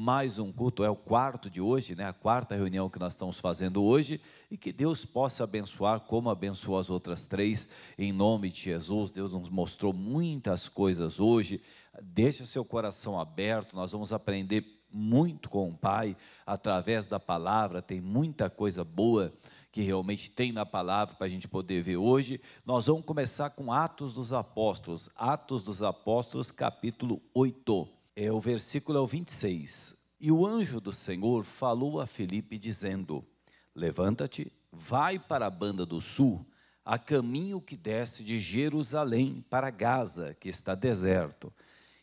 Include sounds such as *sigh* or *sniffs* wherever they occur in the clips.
mais um culto, é o quarto de hoje, né? a quarta reunião que nós estamos fazendo hoje, e que Deus possa abençoar como abençoou as outras três, em nome de Jesus. Deus nos mostrou muitas coisas hoje, o seu coração aberto, nós vamos aprender muito com o Pai através da palavra, tem muita coisa boa que realmente tem na palavra para a gente poder ver hoje. Nós vamos começar com Atos dos Apóstolos, Atos dos Apóstolos, capítulo 8. É, o versículo é o 26. E o anjo do Senhor falou a Felipe, dizendo: Levanta-te, vai para a banda do sul, a caminho que desce de Jerusalém para Gaza, que está deserto.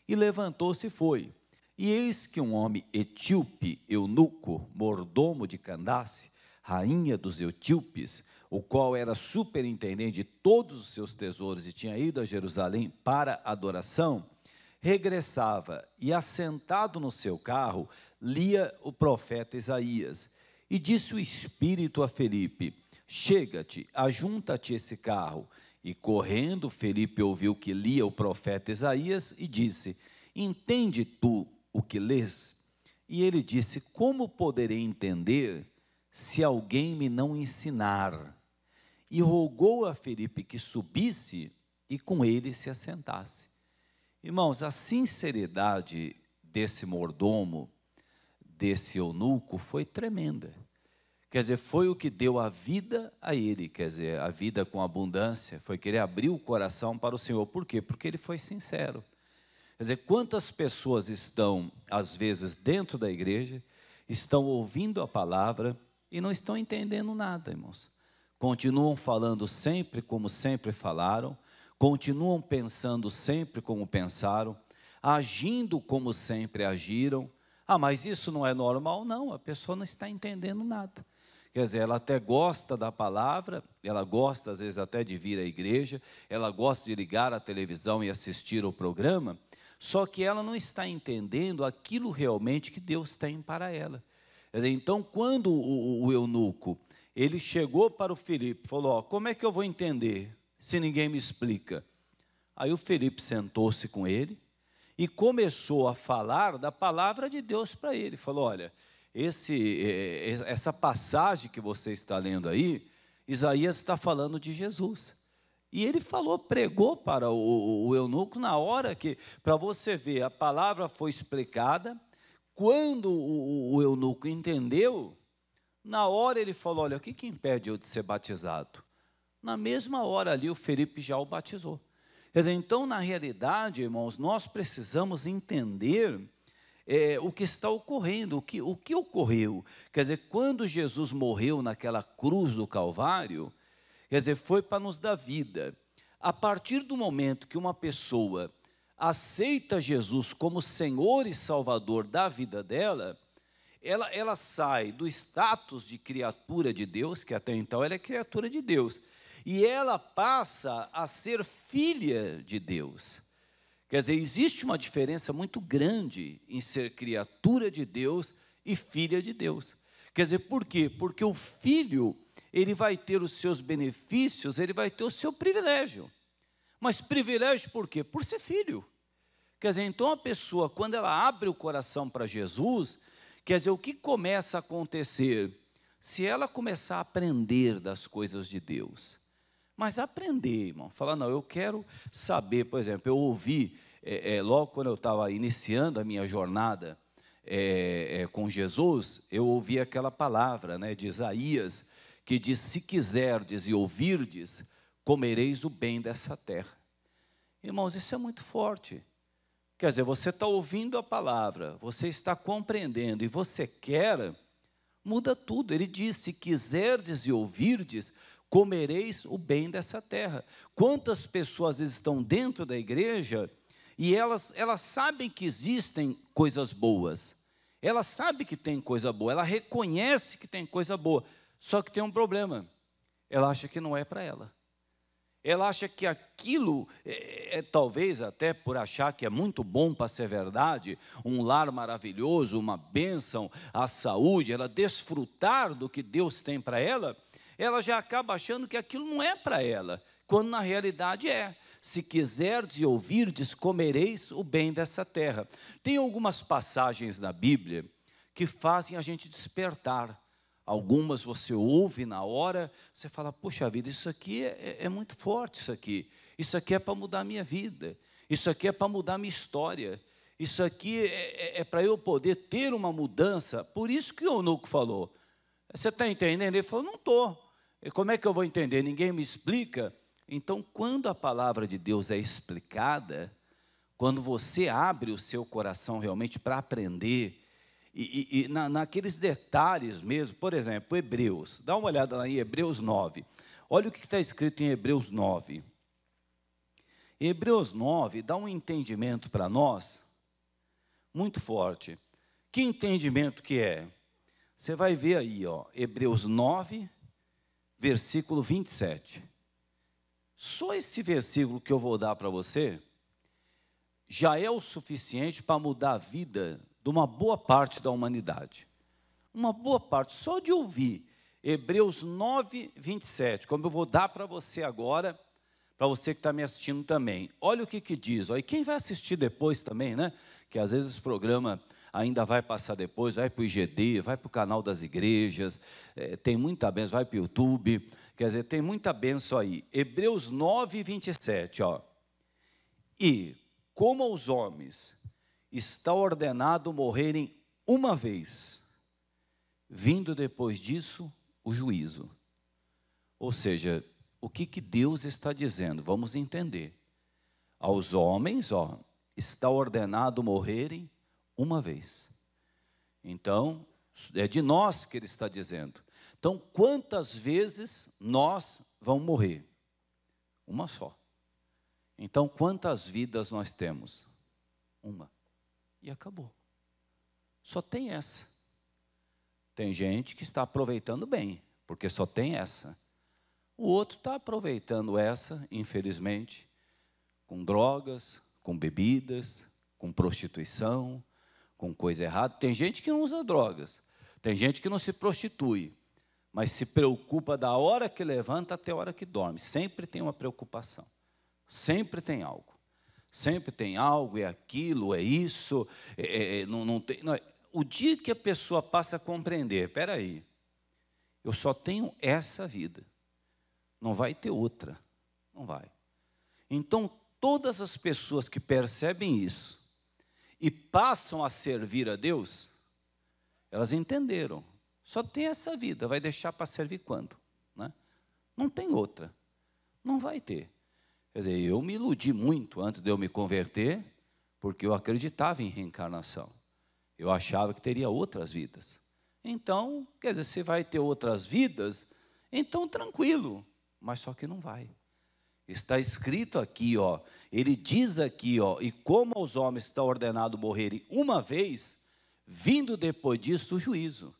E levantou-se e foi. E eis que um homem etíope, eunuco, mordomo de Candace, rainha dos etíopes, o qual era superintendente de todos os seus tesouros e tinha ido a Jerusalém para adoração, regressava e, assentado no seu carro, lia o profeta Isaías. E disse o Espírito a Felipe: Chega-te, ajunta-te esse carro. E correndo, Felipe ouviu que lia o profeta Isaías e disse: Entende tu o que lês? E ele disse: Como poderei entender se alguém me não ensinar? E rogou a Felipe que subisse e com ele se assentasse. Irmãos, a sinceridade desse mordomo, desse eunuco, foi tremenda. Quer dizer, foi o que deu a vida a ele, quer dizer, a vida com abundância, foi que ele abriu o coração para o Senhor. Por quê? Porque ele foi sincero. Quer dizer, quantas pessoas estão, às vezes, dentro da igreja, estão ouvindo a palavra e não estão entendendo nada, irmãos. Continuam falando sempre como sempre falaram, continuam pensando sempre como pensaram, agindo como sempre agiram. Ah, mas isso não é normal? Não, a pessoa não está entendendo nada. Quer dizer, ela até gosta da palavra, ela gosta às vezes até de vir à igreja, ela gosta de ligar a televisão e assistir o programa, só que ela não está entendendo aquilo realmente que Deus tem para ela. Dizer, então, quando o, o, o eunuco ele chegou para o Filipe, falou: ó, como é que eu vou entender? se ninguém me explica? Aí o Felipe sentou-se com ele e começou a falar da palavra de Deus para ele. Falou: olha, esse, é, é, essa passagem que você está lendo aí, Isaías está falando de Jesus. E ele falou, pregou para o, o, eunuco na hora que, para você ver, a palavra foi explicada. Quando o, o eunuco entendeu, na hora ele falou: Olha, o que, que impede eu de ser batizado? Na mesma hora ali, o Felipe já o batizou. Quer dizer, então, na realidade, irmãos, nós precisamos entender é, o que está ocorrendo, o que, o que ocorreu. Quer dizer, quando Jesus morreu naquela cruz do Calvário, quer dizer, foi para nos dar vida. A partir do momento que uma pessoa aceita Jesus como Senhor e Salvador da vida dela, ela, ela sai do status de criatura de Deus, que até então ela é criatura de Deus, e ela passa a ser filha de Deus. Quer dizer, existe uma diferença muito grande em ser criatura de Deus e filha de Deus. Quer dizer, por quê? Porque o filho, ele vai ter os seus benefícios, ele vai ter o seu privilégio. Mas privilégio por quê? Por ser filho. Quer dizer, então a pessoa, quando ela abre o coração para Jesus, quer dizer, o que começa a acontecer? Se ela começar a aprender das coisas de Deus, mas aprender, irmão. Falar, não, eu quero saber, por exemplo, eu ouvi, é, é, logo quando eu estava iniciando a minha jornada é, é, com Jesus, eu ouvi aquela palavra né, de Isaías, que diz: Se quiserdes e ouvirdes, comereis o bem dessa terra. Irmãos, isso é muito forte. Quer dizer, você está ouvindo a palavra, você está compreendendo e você quer, muda tudo. Ele diz: se quiserdes e ouvirdes, comereis o bem dessa terra. Quantas pessoas estão dentro da igreja e elas, elas sabem que existem coisas boas, ela sabe que tem coisa boa, ela reconhece que tem coisa boa, só que tem um problema, ela acha que não é para ela. Ela acha que aquilo, é, é, talvez até por achar que é muito bom para ser verdade, um lar maravilhoso, uma bênção, a saúde, ela desfrutar do que Deus tem para ela, ela já acaba achando que aquilo não é para ela, quando na realidade é. Se quiserdes e ouvirdes, comereis o bem dessa terra. Tem algumas passagens na Bíblia que fazem a gente despertar. Algumas você ouve na hora, você fala: Poxa vida, isso aqui é, é, é muito forte, isso aqui. Isso aqui é para mudar a minha vida. Isso aqui é para mudar a minha história. Isso aqui é, é, é para eu poder ter uma mudança. Por isso que o Onuco falou. Você está entendendo? Ele falou: Não estou. E como é que eu vou entender? Ninguém me explica. Então, quando a palavra de Deus é explicada, quando você abre o seu coração realmente para aprender, e, e, e na, naqueles detalhes mesmo, por exemplo, Hebreus, dá uma olhada lá em Hebreus 9. Olha o que está escrito em Hebreus 9. Hebreus 9 dá um entendimento para nós muito forte. Que entendimento que é? Você vai ver aí, ó, Hebreus 9, versículo 27. Só esse versículo que eu vou dar para você já é o suficiente para mudar a vida de uma boa parte da humanidade. Uma boa parte, só de ouvir Hebreus 9, 27, como eu vou dar para você agora, para você que está me assistindo também. Olha o que, que diz, ó, e quem vai assistir depois também, né? Que às vezes esse programa ainda vai passar depois, vai para o IGD, vai para o canal das igrejas, é, tem muita benção, vai para o YouTube, quer dizer, tem muita benção aí. Hebreus 9, 27, ó. E como aos homens está ordenado morrerem uma vez, vindo depois disso o juízo. Ou seja, o que, que Deus está dizendo? Vamos entender. Aos homens, ó, está ordenado morrerem uma vez. Então, é de nós que ele está dizendo. Então, quantas vezes nós vamos morrer? Uma só. Então, quantas vidas nós temos? Uma. E acabou. Só tem essa. Tem gente que está aproveitando bem, porque só tem essa. O outro está aproveitando essa, infelizmente, com drogas, com bebidas, com prostituição, com coisa errada. Tem gente que não usa drogas, tem gente que não se prostitui, mas se preocupa da hora que levanta até a hora que dorme. Sempre tem uma preocupação, sempre tem algo. Sempre tem algo, é aquilo, é isso, é, é, é não, não tem. Não é. O dia que a pessoa passa a compreender, espera aí, eu só tenho essa vida, não vai ter outra, não vai. Então, todas as pessoas que percebem isso, e passam a servir a Deus, elas entenderam. Só tem essa vida, vai deixar para servir quando? Né? Não tem outra. Não vai ter. Quer dizer, eu me iludi muito antes de eu me converter, porque eu acreditava em reencarnação. Eu achava que teria outras vidas. Então, quer dizer, se vai ter outras vidas, então tranquilo, mas só que não vai. Está escrito aqui, ó. Ele diz aqui, ó, e como aos homens está ordenado morrerem uma vez, vindo depois disso o juízo.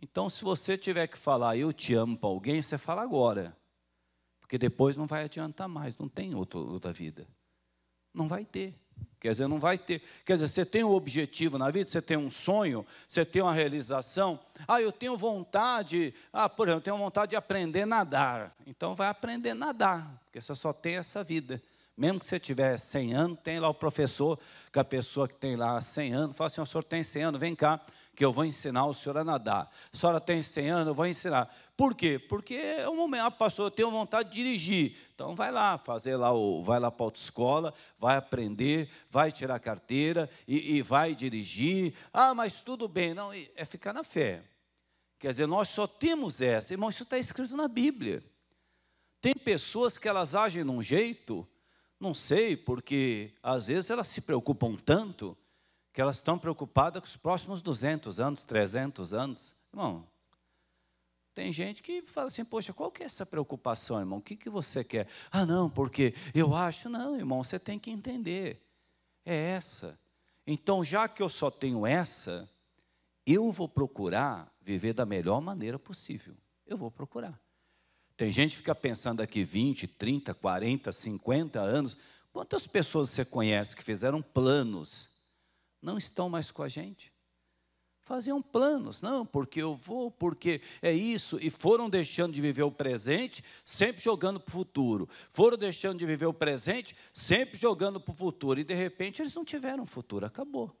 Então, se você tiver que falar eu te amo para alguém, você fala agora. Porque depois não vai adiantar mais, não tem outro, outra vida. Não vai ter. Quer dizer, não vai ter. Quer dizer, você tem um objetivo na vida, você tem um sonho, você tem uma realização. Ah, eu tenho vontade. Ah, por exemplo, eu tenho vontade de aprender a nadar. Então vai aprender a nadar, porque você só tem essa vida. Mesmo que você tiver 100 anos, tem lá o professor, que é a pessoa que tem lá 100 anos, fala assim: o senhor tem 100 anos, vem cá, que eu vou ensinar o senhor a nadar. A senhora tem 100 anos, eu vou ensinar. Por quê? Porque é um momento, ah, pastor, eu tenho vontade de dirigir. Então vai lá, fazer lá o, vai lá para a autoescola, vai aprender, vai tirar carteira e, e vai dirigir. Ah, mas tudo bem. Não, é ficar na fé. Quer dizer, nós só temos essa. Irmão, isso está escrito na Bíblia. Tem pessoas que elas agem de um jeito, não sei, porque às vezes elas se preocupam tanto que elas estão preocupadas com os próximos 200 anos, 300 anos. Irmão, tem gente que fala assim, poxa, qual que é essa preocupação, irmão? O que, que você quer? Ah, não, porque eu acho. Não, irmão, você tem que entender. É essa. Então, já que eu só tenho essa, eu vou procurar viver da melhor maneira possível. Eu vou procurar. Tem gente que fica pensando aqui 20, 30, 40, 50 anos. Quantas pessoas você conhece que fizeram planos? Não estão mais com a gente? faziam planos, não, porque eu vou, porque é isso, e foram deixando de viver o presente, sempre jogando para o futuro, foram deixando de viver o presente, sempre jogando para o futuro, e de repente eles não tiveram futuro, acabou,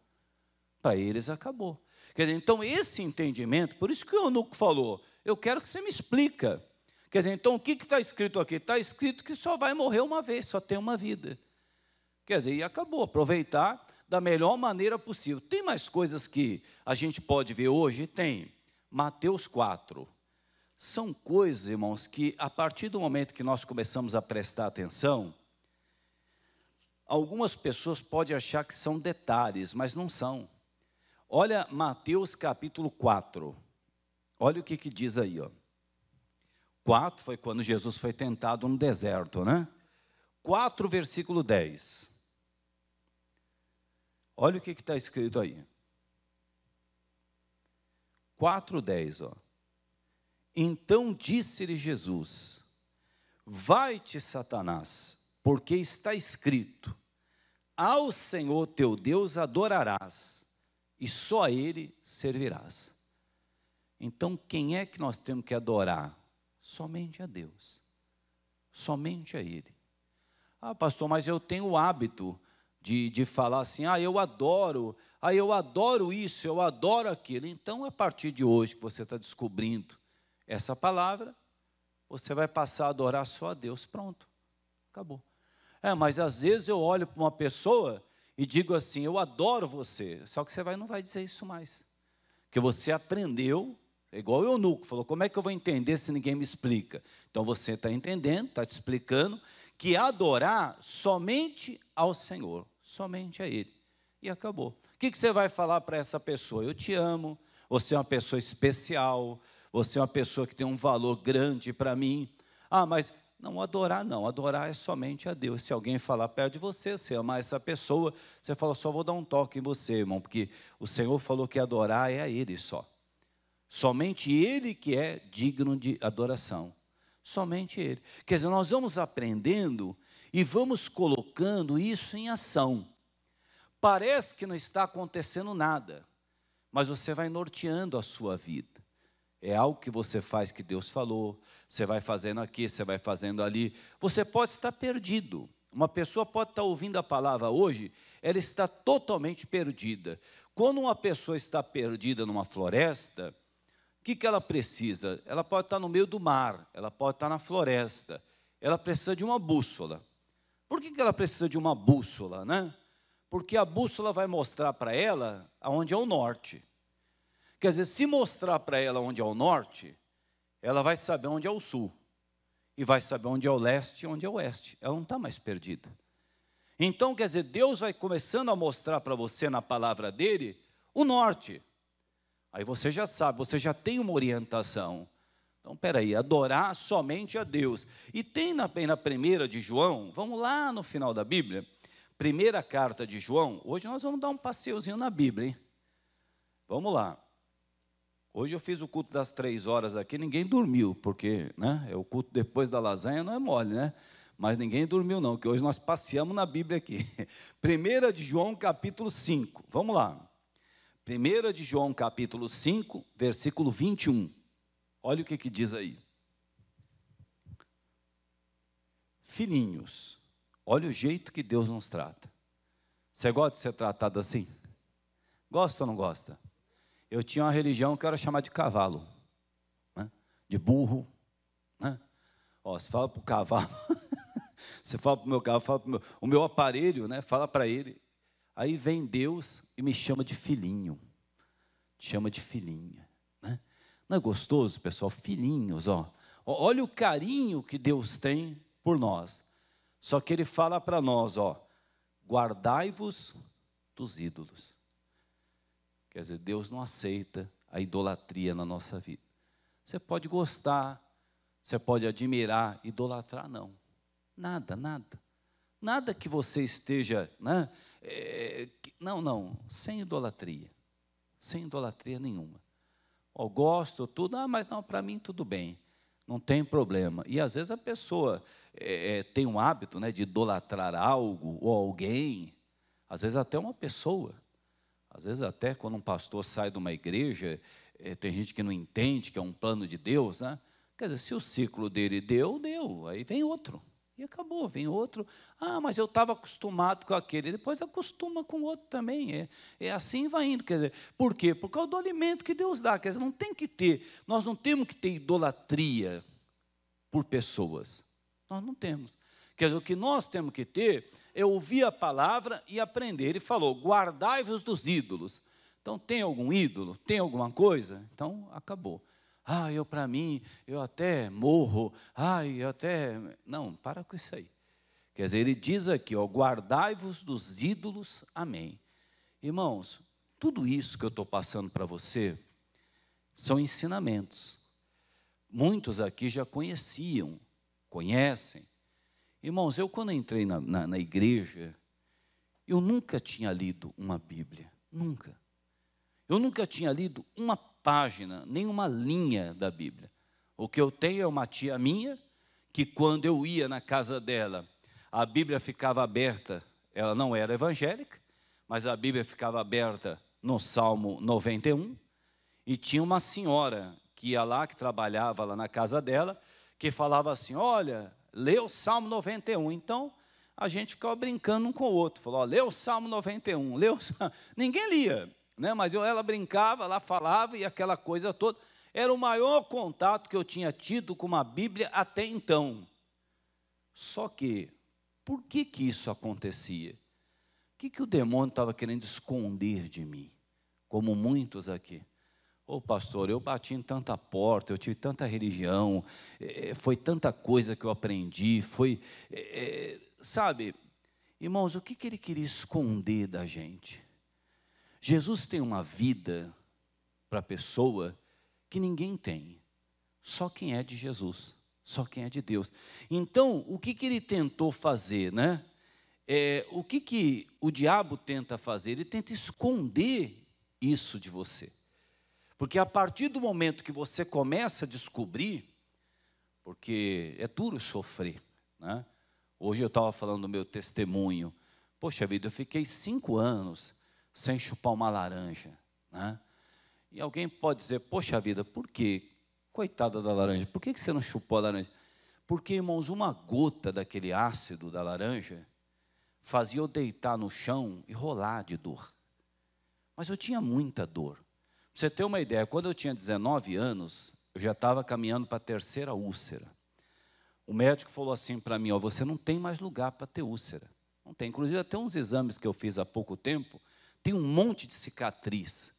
para eles acabou. Quer dizer, então esse entendimento, por isso que o Eunuco falou, eu quero que você me explica. Quer dizer, então o que está escrito aqui? Está escrito que só vai morrer uma vez, só tem uma vida. Quer dizer, e acabou, aproveitar da melhor maneira possível. Tem mais coisas que a gente pode ver hoje? Tem. Mateus 4. São coisas, irmãos, que a partir do momento que nós começamos a prestar atenção, algumas pessoas podem achar que são detalhes, mas não são. Olha Mateus capítulo 4. Olha o que, que diz aí, ó. 4 foi quando Jesus foi tentado no deserto, né? 4, versículo 10. Olha o que está escrito aí. 4,10, ó. Então disse-lhe Jesus: Vai-te, Satanás, porque está escrito: Ao Senhor teu Deus adorarás, e só a Ele servirás. Então, quem é que nós temos que adorar? Somente a Deus, somente a Ele. Ah, pastor, mas eu tenho o hábito de, de falar assim, ah, eu adoro, ah, eu adoro isso, eu adoro aquilo. Então, a partir de hoje que você está descobrindo essa palavra, você vai passar a adorar só a Deus. Pronto, acabou. É, mas às vezes eu olho para uma pessoa e digo assim, eu adoro você. Só que você vai, não vai dizer isso mais. Porque você aprendeu, é igual o Eunuco, falou, como é que eu vou entender se ninguém me explica? Então você está entendendo, está te explicando, que adorar somente ao Senhor, somente a Ele. E acabou. O que, você vai falar para essa pessoa? Eu te amo, você é uma pessoa especial, você é uma pessoa que tem um valor grande para mim. Ah, mas não adorar, não. Adorar é somente a Deus. Se alguém falar perto de você, você amar essa pessoa, você fala, só vou dar um toque em você, irmão, porque o Senhor falou que adorar é a Ele só. Somente Ele que é digno de adoração somente Ele. Quer dizer, nós vamos aprendendo e vamos colocando isso em ação. Parece que não está acontecendo nada, mas você vai norteando a sua vida. É algo que você faz que Deus falou, você vai fazendo aqui, você vai fazendo ali. Você pode estar perdido. Uma pessoa pode estar ouvindo a palavra hoje, ela está totalmente perdida. Quando uma pessoa está perdida numa floresta, que, que ela precisa? Ela pode estar no meio do mar, ela pode estar na floresta, ela precisa de uma bússola. Por que, que ela precisa de uma bússola, né? Porque a bússola vai mostrar para ela aonde é o norte. Quer dizer, se mostrar para ela onde é o norte, ela vai saber onde é o sul. E vai saber onde é o leste e onde é o oeste. Ela não está mais perdida. Então, quer dizer, Deus vai começando a mostrar para você na palavra dele o norte. Aí você já sabe, você já tem uma orientação. Então, peraí, adorar somente a Deus. E tem na, na primeira de João, vamos lá no final da Bíblia, primeira carta de João, hoje nós vamos dar um passeiozinho na Bíblia, hein? Vamos lá. Hoje eu fiz o culto das três horas aqui, ninguém dormiu, porque né, é o culto depois da lasanha não é mole, né? Mas ninguém dormiu não, que hoje nós passeamos na Bíblia aqui. *laughs* Primeira de João, capítulo 5. Vamos lá. 1 de João capítulo 5, versículo 21. Olha o que, que diz aí. Filhinhos, olha o jeito que Deus nos trata. Você gosta de ser tratado assim? Gosta ou não gosta? Eu tinha uma religião que eu era chamada de cavalo, né? de burro. Né? Ó, você fala para o cavalo, você *laughs* fala para o meu cavalo, fala pro meu, o meu aparelho, né? fala para ele, Aí vem Deus e me chama de filhinho. Te chama de filhinha. Né? Não é gostoso, pessoal? Filhinhos, ó. Olha o carinho que Deus tem por nós. Só que ele fala para nós, ó, guardai-vos dos ídolos. Quer dizer, Deus não aceita a idolatria na nossa vida. Você pode gostar, você pode admirar, idolatrar não. Nada, nada. Nada que você esteja, né? É, não, não, sem idolatria. Sem idolatria nenhuma. Oh, gosto, tudo, ah, mas não, para mim tudo bem. Não tem problema. E às vezes a pessoa é, é, tem um hábito né, de idolatrar algo ou alguém, às vezes até uma pessoa. Às vezes, até quando um pastor sai de uma igreja, é, tem gente que não entende que é um plano de Deus, né? Quer dizer, se o ciclo dele deu, deu, aí vem outro. E acabou, vem outro. Ah, mas eu estava acostumado com aquele. Depois acostuma com outro também. É, é assim vai indo. Quer dizer, por quê? Por causa do alimento que Deus dá. Quer dizer, não tem que ter, nós não temos que ter idolatria por pessoas. Nós não temos. Quer dizer, o que nós temos que ter é ouvir a palavra e aprender. Ele falou: guardai-vos dos ídolos. Então, tem algum ídolo? Tem alguma coisa? Então, acabou. Ah, eu para mim, eu até morro. Ah, eu até. Não, para com isso aí. Quer dizer, ele diz aqui, ó, guardai-vos dos ídolos. Amém. Irmãos, tudo isso que eu estou passando para você são ensinamentos. Muitos aqui já conheciam, conhecem. Irmãos, eu quando entrei na, na, na igreja, eu nunca tinha lido uma Bíblia, nunca. Eu nunca tinha lido uma página, nenhuma linha da Bíblia. O que eu tenho é uma tia minha, que quando eu ia na casa dela, a Bíblia ficava aberta, ela não era evangélica, mas a Bíblia ficava aberta no Salmo 91, e tinha uma senhora que ia lá, que trabalhava lá na casa dela, que falava assim: Olha, lê o Salmo 91. Então a gente ficava brincando um com o outro, falou: lê o Salmo 91, lê o Salmo. *laughs* Ninguém lia né? mas eu, ela brincava, ela falava e aquela coisa toda. Era o maior contato que eu tinha tido com a Bíblia até então. Só que, por que, que isso acontecia? O que, que o demônio estava querendo esconder de mim? Como muitos aqui. Ô oh, pastor, eu bati em tanta porta, eu tive tanta religião, é, é, foi tanta coisa que eu aprendi, foi. É, é, sabe, irmãos, o que, que ele queria esconder da gente? Jesus tem uma vida para a pessoa que ninguém tem, só quem é de Jesus, só quem é de Deus. Então, o que, que ele tentou fazer, né? É, o que, que o diabo tenta fazer? Ele tenta esconder isso de você. Porque a partir do momento que você começa a descobrir, porque é duro sofrer, né? Hoje eu estava falando do meu testemunho. Poxa vida, eu fiquei cinco anos sem chupar uma laranja. Né? E alguém pode dizer, poxa vida, por quê? Coitada da laranja, por que você não chupou a laranja? Porque, irmãos, uma gota daquele ácido da laranja fazia eu deitar no chão e rolar de dor. Mas eu tinha muita dor. Pra você ter uma ideia, quando eu tinha 19 anos, eu já estava caminhando para a terceira úlcera. O médico falou assim para mim: ó, você não tem mais lugar para ter úlcera. Não tem. Inclusive, até uns exames que eu fiz há pouco tempo, tem um monte de cicatriz.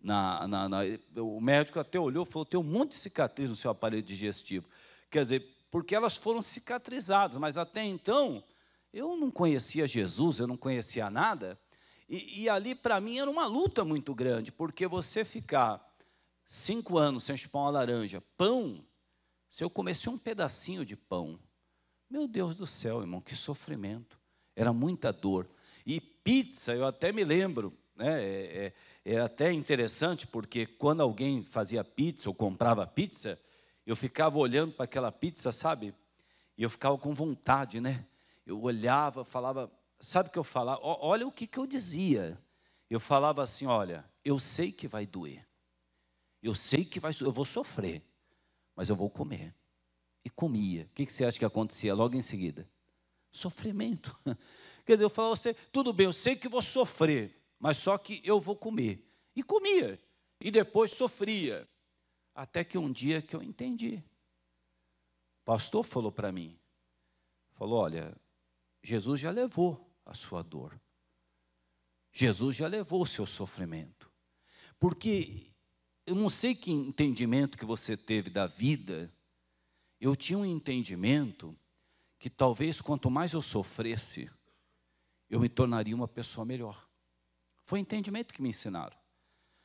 Na, na, na, o médico até olhou e falou: tem um monte de cicatriz no seu aparelho digestivo. Quer dizer, porque elas foram cicatrizadas, mas até então eu não conhecia Jesus, eu não conhecia nada. E, e ali para mim era uma luta muito grande, porque você ficar cinco anos sem chupar uma laranja, pão, se eu comesse um pedacinho de pão, meu Deus do céu, irmão, que sofrimento, era muita dor. E pizza, eu até me lembro, né? É, é, era até interessante, porque quando alguém fazia pizza ou comprava pizza, eu ficava olhando para aquela pizza, sabe? E eu ficava com vontade, né? Eu olhava, falava, sabe o que eu falava? Olha o que, que eu dizia. Eu falava assim: olha, eu sei que vai doer, eu sei que vai, eu vou sofrer, mas eu vou comer. E comia. O que, que você acha que acontecia logo em seguida? Sofrimento. *laughs* Quer dizer, eu falava assim, tudo bem, eu sei que vou sofrer, mas só que eu vou comer. E comia, e depois sofria. Até que um dia que eu entendi. O pastor falou para mim, falou, olha, Jesus já levou a sua dor. Jesus já levou o seu sofrimento. Porque eu não sei que entendimento que você teve da vida, eu tinha um entendimento que talvez quanto mais eu sofresse, eu me tornaria uma pessoa melhor. Foi o entendimento que me ensinaram.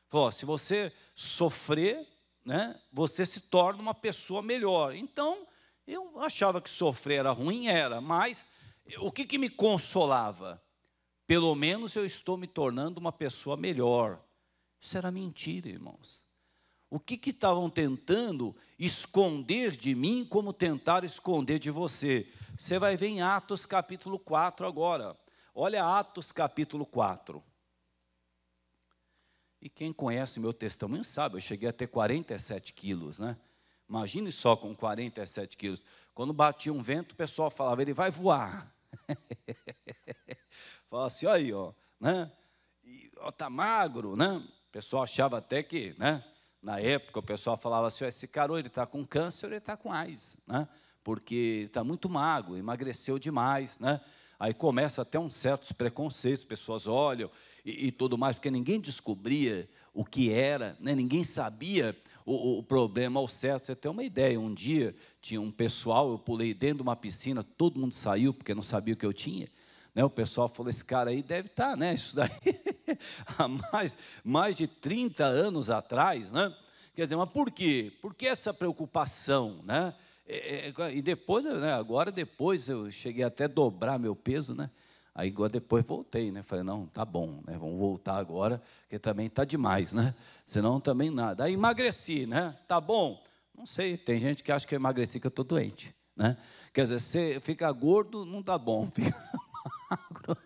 Falou, se você sofrer, né, você se torna uma pessoa melhor. Então, eu achava que sofrer era ruim, era, mas o que, que me consolava? Pelo menos eu estou me tornando uma pessoa melhor. Isso era mentira, irmãos. O que estavam tentando esconder de mim, como tentaram esconder de você? Você vai ver em Atos capítulo 4 agora. Olha Atos capítulo 4. E quem conhece meu testemunho sabe, eu cheguei a ter 47 quilos, né? Imagine só com 47 quilos. Quando batia um vento, o pessoal falava, ele vai voar. *laughs* falava assim, olha aí, ó, né? E, ó, tá magro, né? O pessoal achava até que, né? Na época, o pessoal falava assim, esse cara, ele está com câncer, ele está com AIDS, né? Porque está muito magro, emagreceu demais, né? Aí começa até uns certos preconceitos, pessoas olham e, e tudo mais, porque ninguém descobria o que era, né? ninguém sabia o, o, problema ao certo. Você tem uma ideia, um dia tinha um pessoal, eu pulei dentro de uma piscina, todo mundo saiu porque não sabia o que eu tinha. Né? O pessoal falou: esse cara aí deve estar, tá, né? Isso daí *laughs* há mais, mais de 30 anos atrás, né? Quer dizer, mas por quê? Por que essa preocupação, né? É, é, é e depois, né, agora depois eu cheguei até a dobrar meu peso, né? Aí depois voltei, né? Falei, não, tá bom, né? Vamos voltar agora, porque também tá demais, né? Senão também nada. Aí emagreci, né? Tá bom. Não sei, tem gente que acha que eu emagreci que eu tô doente, né? Quer dizer, você fica gordo, não tá bom. *laughs* Fica magro,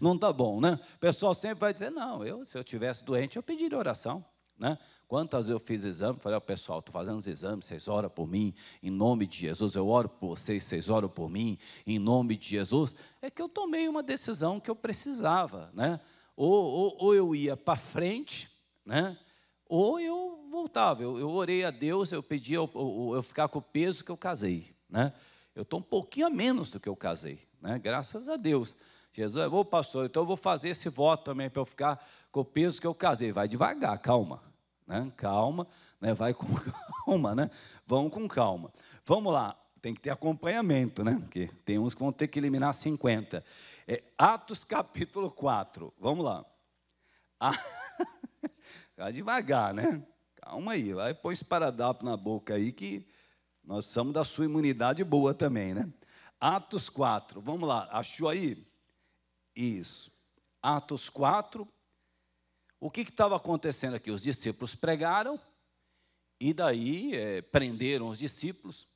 não tá bom, né? O pessoal sempre vai dizer, não, eu, se eu tivesse doente, eu pediria oração, né? Quantas eu fiz exame, falei, ó oh, pessoal, estou fazendo os exames, vocês oram por mim, em nome de Jesus, eu oro por vocês, vocês oram por mim, em nome de Jesus. É que eu tomei uma decisão que eu precisava, né? Ou, ou, ou eu ia para frente, né? Ou eu voltava, eu, eu orei a Deus, eu pedi eu, eu, eu ficar com o peso que eu casei, né? Eu estou um pouquinho a menos do que eu casei, né? Graças a Deus. Jesus, ô pastor, então eu vou fazer esse voto também para eu ficar com o peso que eu casei. Vai devagar, calma. Né? Calma, né? vai com *laughs* calma, né? Vão com calma. Vamos lá, tem que ter acompanhamento, né? Porque tem uns que vão ter que eliminar 50. É, Atos capítulo 4, vamos lá. Ah, *laughs* vai devagar, né? Calma aí, vai pôr esse paradapo na boca aí que nós somos da sua imunidade boa também, né? Atos 4, vamos lá, achou aí? Isso. Atos 4, o que estava acontecendo aqui? Os discípulos pregaram, e daí é, prenderam os discípulos,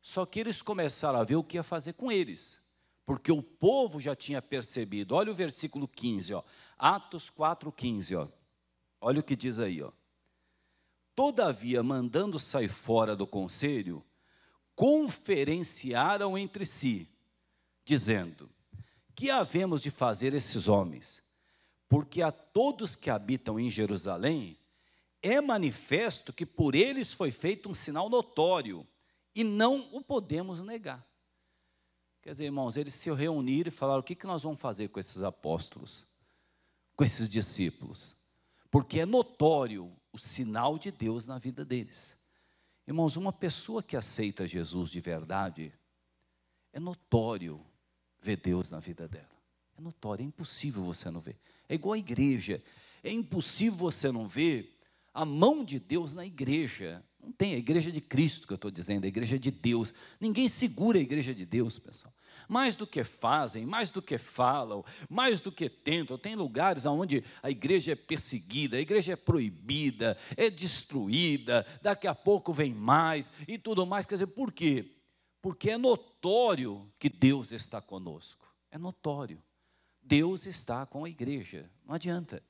só que eles começaram a ver o que ia fazer com eles, porque o povo já tinha percebido. Olha o versículo 15, ó, Atos 4,15. Ó. Olha o que diz aí. Ó. Todavia, mandando sair fora do conselho, conferenciaram entre si, dizendo: Que havemos de fazer esses homens? porque a todos que habitam em Jerusalém é manifesto que por eles foi feito um sinal notório e não o podemos negar. Quer dizer, irmãos, eles se reuniram e falaram: o que, que nós vamos fazer com esses apóstolos, com esses discípulos? Porque é notório o sinal de Deus na vida deles. Irmãos, uma pessoa que aceita Jesus de verdade, é notório ver Deus na vida dela. É notório, é impossível você não ver. É igual a igreja. É impossível você não ver a mão de Deus na igreja. Não tem, é a igreja de Cristo que eu estou dizendo, é a igreja de Deus. Ninguém segura a igreja de Deus, pessoal. Mais do que fazem, mais do que falam, mais do que tentam. Tem lugares onde a igreja é perseguida, a igreja é proibida, é destruída, daqui a pouco vem mais e tudo mais. Quer dizer, por quê? Porque é notório que Deus está conosco. É notório. Deus está com a igreja. Não adianta.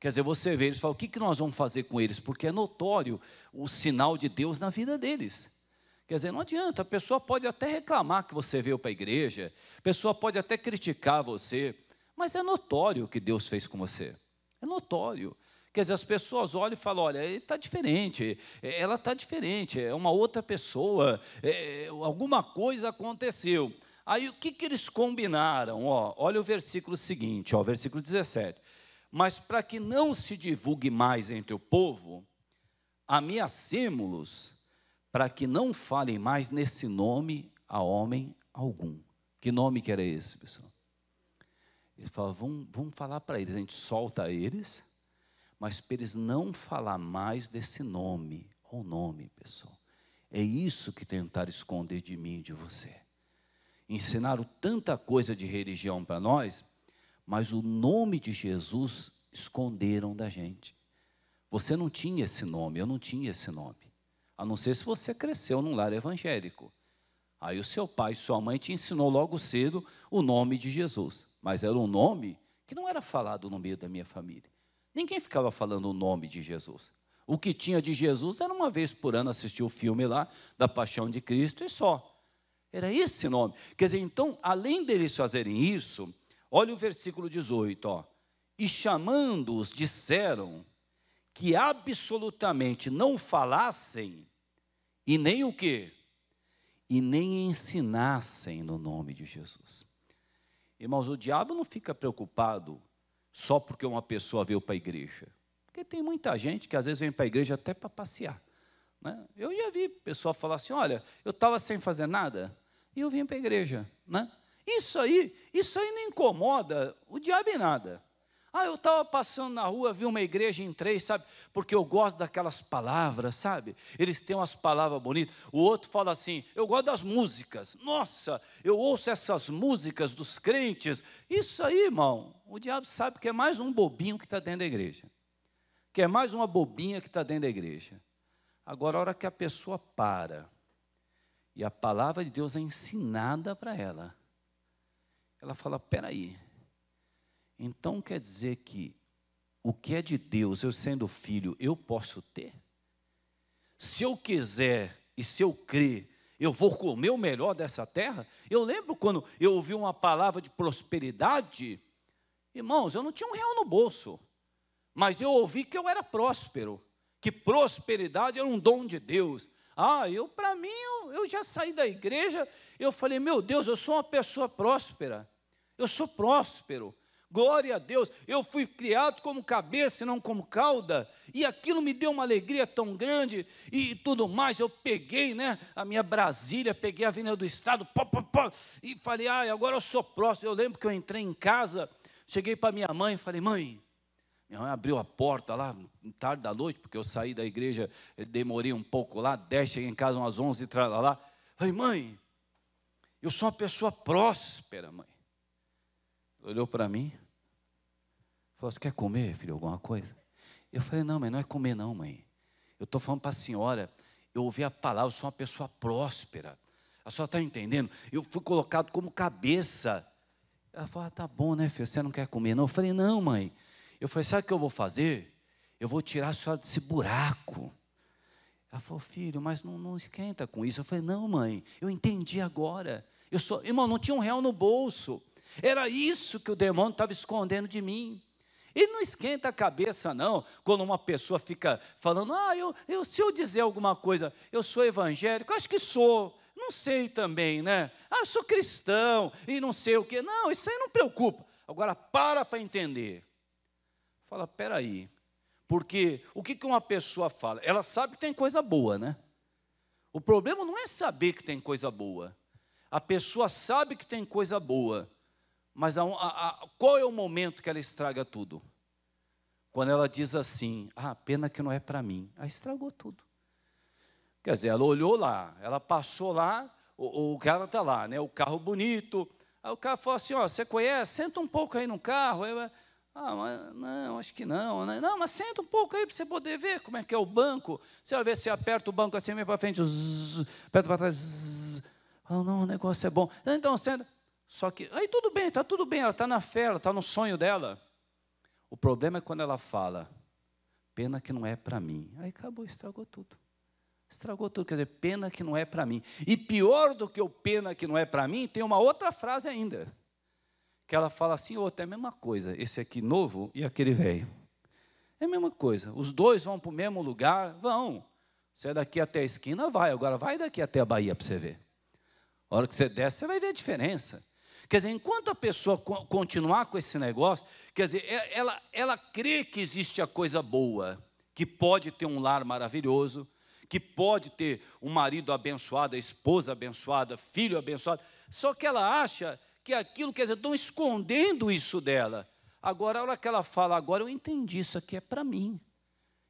Quer dizer, você vê eles e fala: o que, nós vamos fazer com eles? Porque é notório o sinal de Deus na vida deles. Quer dizer, não adianta, a pessoa pode até reclamar que você veio para a igreja, a pessoa pode até criticar você, mas é notório o que Deus fez com você. É notório. Quer dizer, as pessoas olham e falam: olha, ele está diferente, é, ela está diferente, é uma outra pessoa, é, é alguma coisa aconteceu. Aí o que, que eles combinaram? Ó, olha o versículo seguinte, ó, versículo 17. Mas para que não se divulgue mais entre o povo, ameacemos-los para que não falem mais nesse nome a homem algum. Que nome que era esse, pessoal? Ele fala, vamos, vamos falar para eles, a gente solta eles, mas para eles não falar mais desse nome, ou nome, pessoal. É isso que tentar esconder de mim e de você ensinaram tanta coisa de religião para nós, mas o nome de Jesus esconderam da gente. Você não tinha esse nome, eu não tinha esse nome. A não ser se você cresceu num lar evangélico. Aí o seu pai, sua mãe te ensinou logo cedo o nome de Jesus. Mas era um nome que não era falado no meio da minha família. Ninguém ficava falando o nome de Jesus. O que tinha de Jesus era uma vez por ano assistir o filme lá da Paixão de Cristo e só. Era esse nome. Quer dizer, então, além deles fazerem isso, olha o versículo 18, ó. E chamando-os, disseram que absolutamente não falassem e nem o quê? E nem ensinassem no nome de Jesus. Irmãos, o diabo não fica preocupado só porque uma pessoa veio para a igreja. Porque tem muita gente que às vezes vem para a igreja até para passear. Né? Eu já vi pessoal falar assim: olha, eu estava sem fazer nada e eu vim para a igreja. Né? Isso aí, isso aí não incomoda o diabo em nada. Ah, eu estava passando na rua, vi uma igreja, entrei, sabe? Porque eu gosto daquelas palavras, sabe? Eles têm umas palavras bonitas. O outro fala assim: eu gosto das músicas. Nossa, eu ouço essas músicas dos crentes. Isso aí, irmão, o diabo sabe que é mais um bobinho que está dentro da igreja. Que é mais uma bobinha que está dentro da igreja. Agora, a hora que a pessoa para e a palavra de Deus é ensinada para ela, ela fala: peraí, então quer dizer que o que é de Deus, eu sendo filho, eu posso ter? Se eu quiser e se eu crer, eu vou comer o melhor dessa terra? Eu lembro quando eu ouvi uma palavra de prosperidade, irmãos, eu não tinha um real no bolso, mas eu ouvi que eu era próspero que prosperidade era um dom de Deus. Ah, eu, para mim, eu, eu, já saí da igreja, eu falei, meu Deus, eu sou uma pessoa próspera, eu sou próspero, glória a Deus, eu fui criado como cabeça e não como cauda, e aquilo me deu uma alegria tão grande e, e tudo mais. Eu peguei, né, a minha Brasília, peguei a Avenida do Estado, pá, pá, pá, e falei, ah, agora eu sou próspero. Eu lembro que eu entrei em casa, cheguei para minha mãe e falei, mãe, minha mãe abriu a porta lá, tarde da noite, porque eu saí da igreja, demorei um pouco lá, 10, cheguei em casa umas 11 e lá. Falei, mãe, eu sou uma pessoa próspera, mãe. Olhou para mim, falou: Você quer comer, filho, alguma coisa? Eu falei: Não, mãe, não é comer, não, mãe. Eu estou falando para a senhora, eu ouvi a palavra, eu sou uma pessoa próspera. A senhora está entendendo? Eu fui colocado como cabeça. Ela falou: ah, Tá bom, né, filho, você não quer comer, não? Eu falei: Não, mãe. Eu falei: Sabe o que eu vou fazer? Eu vou tirar a senhora desse buraco. Ela falou: Filho, mas não, não esquenta com isso. Eu falei: Não, mãe, eu entendi agora. Eu sou, irmão, não tinha um real no bolso. Era isso que o demônio estava escondendo de mim. Ele não esquenta a cabeça, não, quando uma pessoa fica falando, ah, eu, eu, se eu dizer alguma coisa, eu sou evangélico, acho que sou, não sei também, né? Ah, eu sou cristão e não sei o quê. Não, isso aí não preocupa. Agora, para para entender fala, peraí, porque o que, que uma pessoa fala? Ela sabe que tem coisa boa, né? O problema não é saber que tem coisa boa. A pessoa sabe que tem coisa boa, mas a, a, a, qual é o momento que ela estraga tudo? Quando ela diz assim: Ah, pena que não é para mim. Aí estragou tudo. Quer dizer, ela olhou lá, ela passou lá, o, o cara está lá, né? O carro bonito. Aí o cara falou assim: Ó, você conhece? Senta um pouco aí no carro. Aí, ah, mas, não, acho que não. Né? Não, mas senta um pouco aí para você poder ver como é que é o banco. Você vai ver se aperta o banco assim, meio para frente, zzz, aperta para trás. não, o negócio é bom. Então, senta. Só que, aí tudo bem, está tudo bem, ela está na fé, ela está no sonho dela. O problema é quando ela fala, pena que não é para mim. Aí acabou, estragou tudo. Estragou tudo, quer dizer, pena que não é para mim. E pior do que o pena que não é para mim, tem uma outra frase ainda que ela fala assim, outra, é a mesma coisa, esse aqui novo e aquele velho. É a mesma coisa, os dois vão para o mesmo lugar, vão. Você é daqui até a esquina, vai. Agora vai daqui até a Bahia para você ver. A hora que você desce, você vai ver a diferença. Quer dizer, enquanto a pessoa continuar com esse negócio, quer dizer, é, ela, ela crê que existe a coisa boa, que pode ter um lar maravilhoso, que pode ter um marido abençoado, a esposa abençoada, filho abençoado, só que ela acha que aquilo, quer dizer, estão escondendo isso dela. Agora, a hora que ela fala, agora eu entendi, isso aqui é para mim.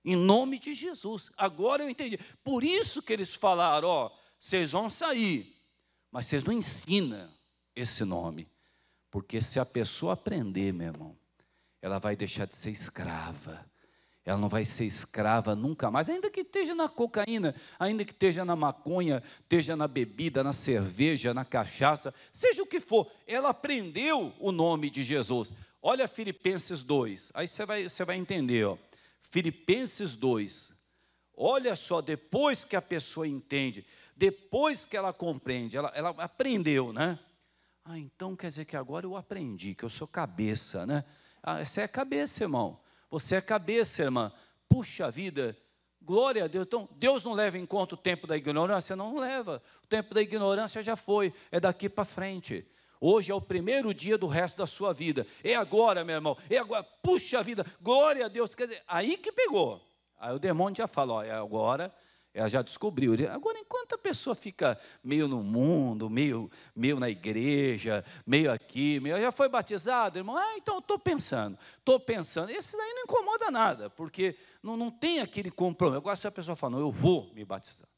Em nome de Jesus. Agora eu entendi. Por isso que eles falaram, ó, vocês vão sair, mas vocês não ensinam esse nome. Porque se a pessoa aprender, meu irmão, ela vai deixar de ser escrava ela não vai ser escrava nunca mais, ainda que esteja na cocaína, ainda que esteja na maconha, esteja na bebida, na cerveja, na cachaça, seja o que for, ela aprendeu o nome de Jesus. Olha Filipenses 2, aí você vai, você vai entender, ó. Filipenses 2. Olha só, depois que a pessoa entende, depois que ela compreende, ela, ela aprendeu, né? Ah, então quer dizer que agora eu aprendi, que eu sou cabeça, né? Ah, você é cabeça, irmão. Você é a cabeça, irmã. Puxa vida, glória a Deus. Então, Deus não leva em conta o tempo da ignorância? Não leva. O tempo da ignorância já foi, é daqui para frente. Hoje é o primeiro dia do resto da sua vida. É agora, meu irmão. É agora. Puxa vida, glória a Deus. Quer dizer, aí que pegou. Aí o demônio já fala: é agora ela já descobriu. Agora, enquanto a pessoa fica meio no mundo, meio, meio na igreja, meio aqui, meio, já foi batizado, irmão? Ah, então estou pensando, estou pensando. Esse daí não incomoda nada, porque não, não tem aquele compromisso. Agora, se a pessoa fala, não, eu vou me batizar.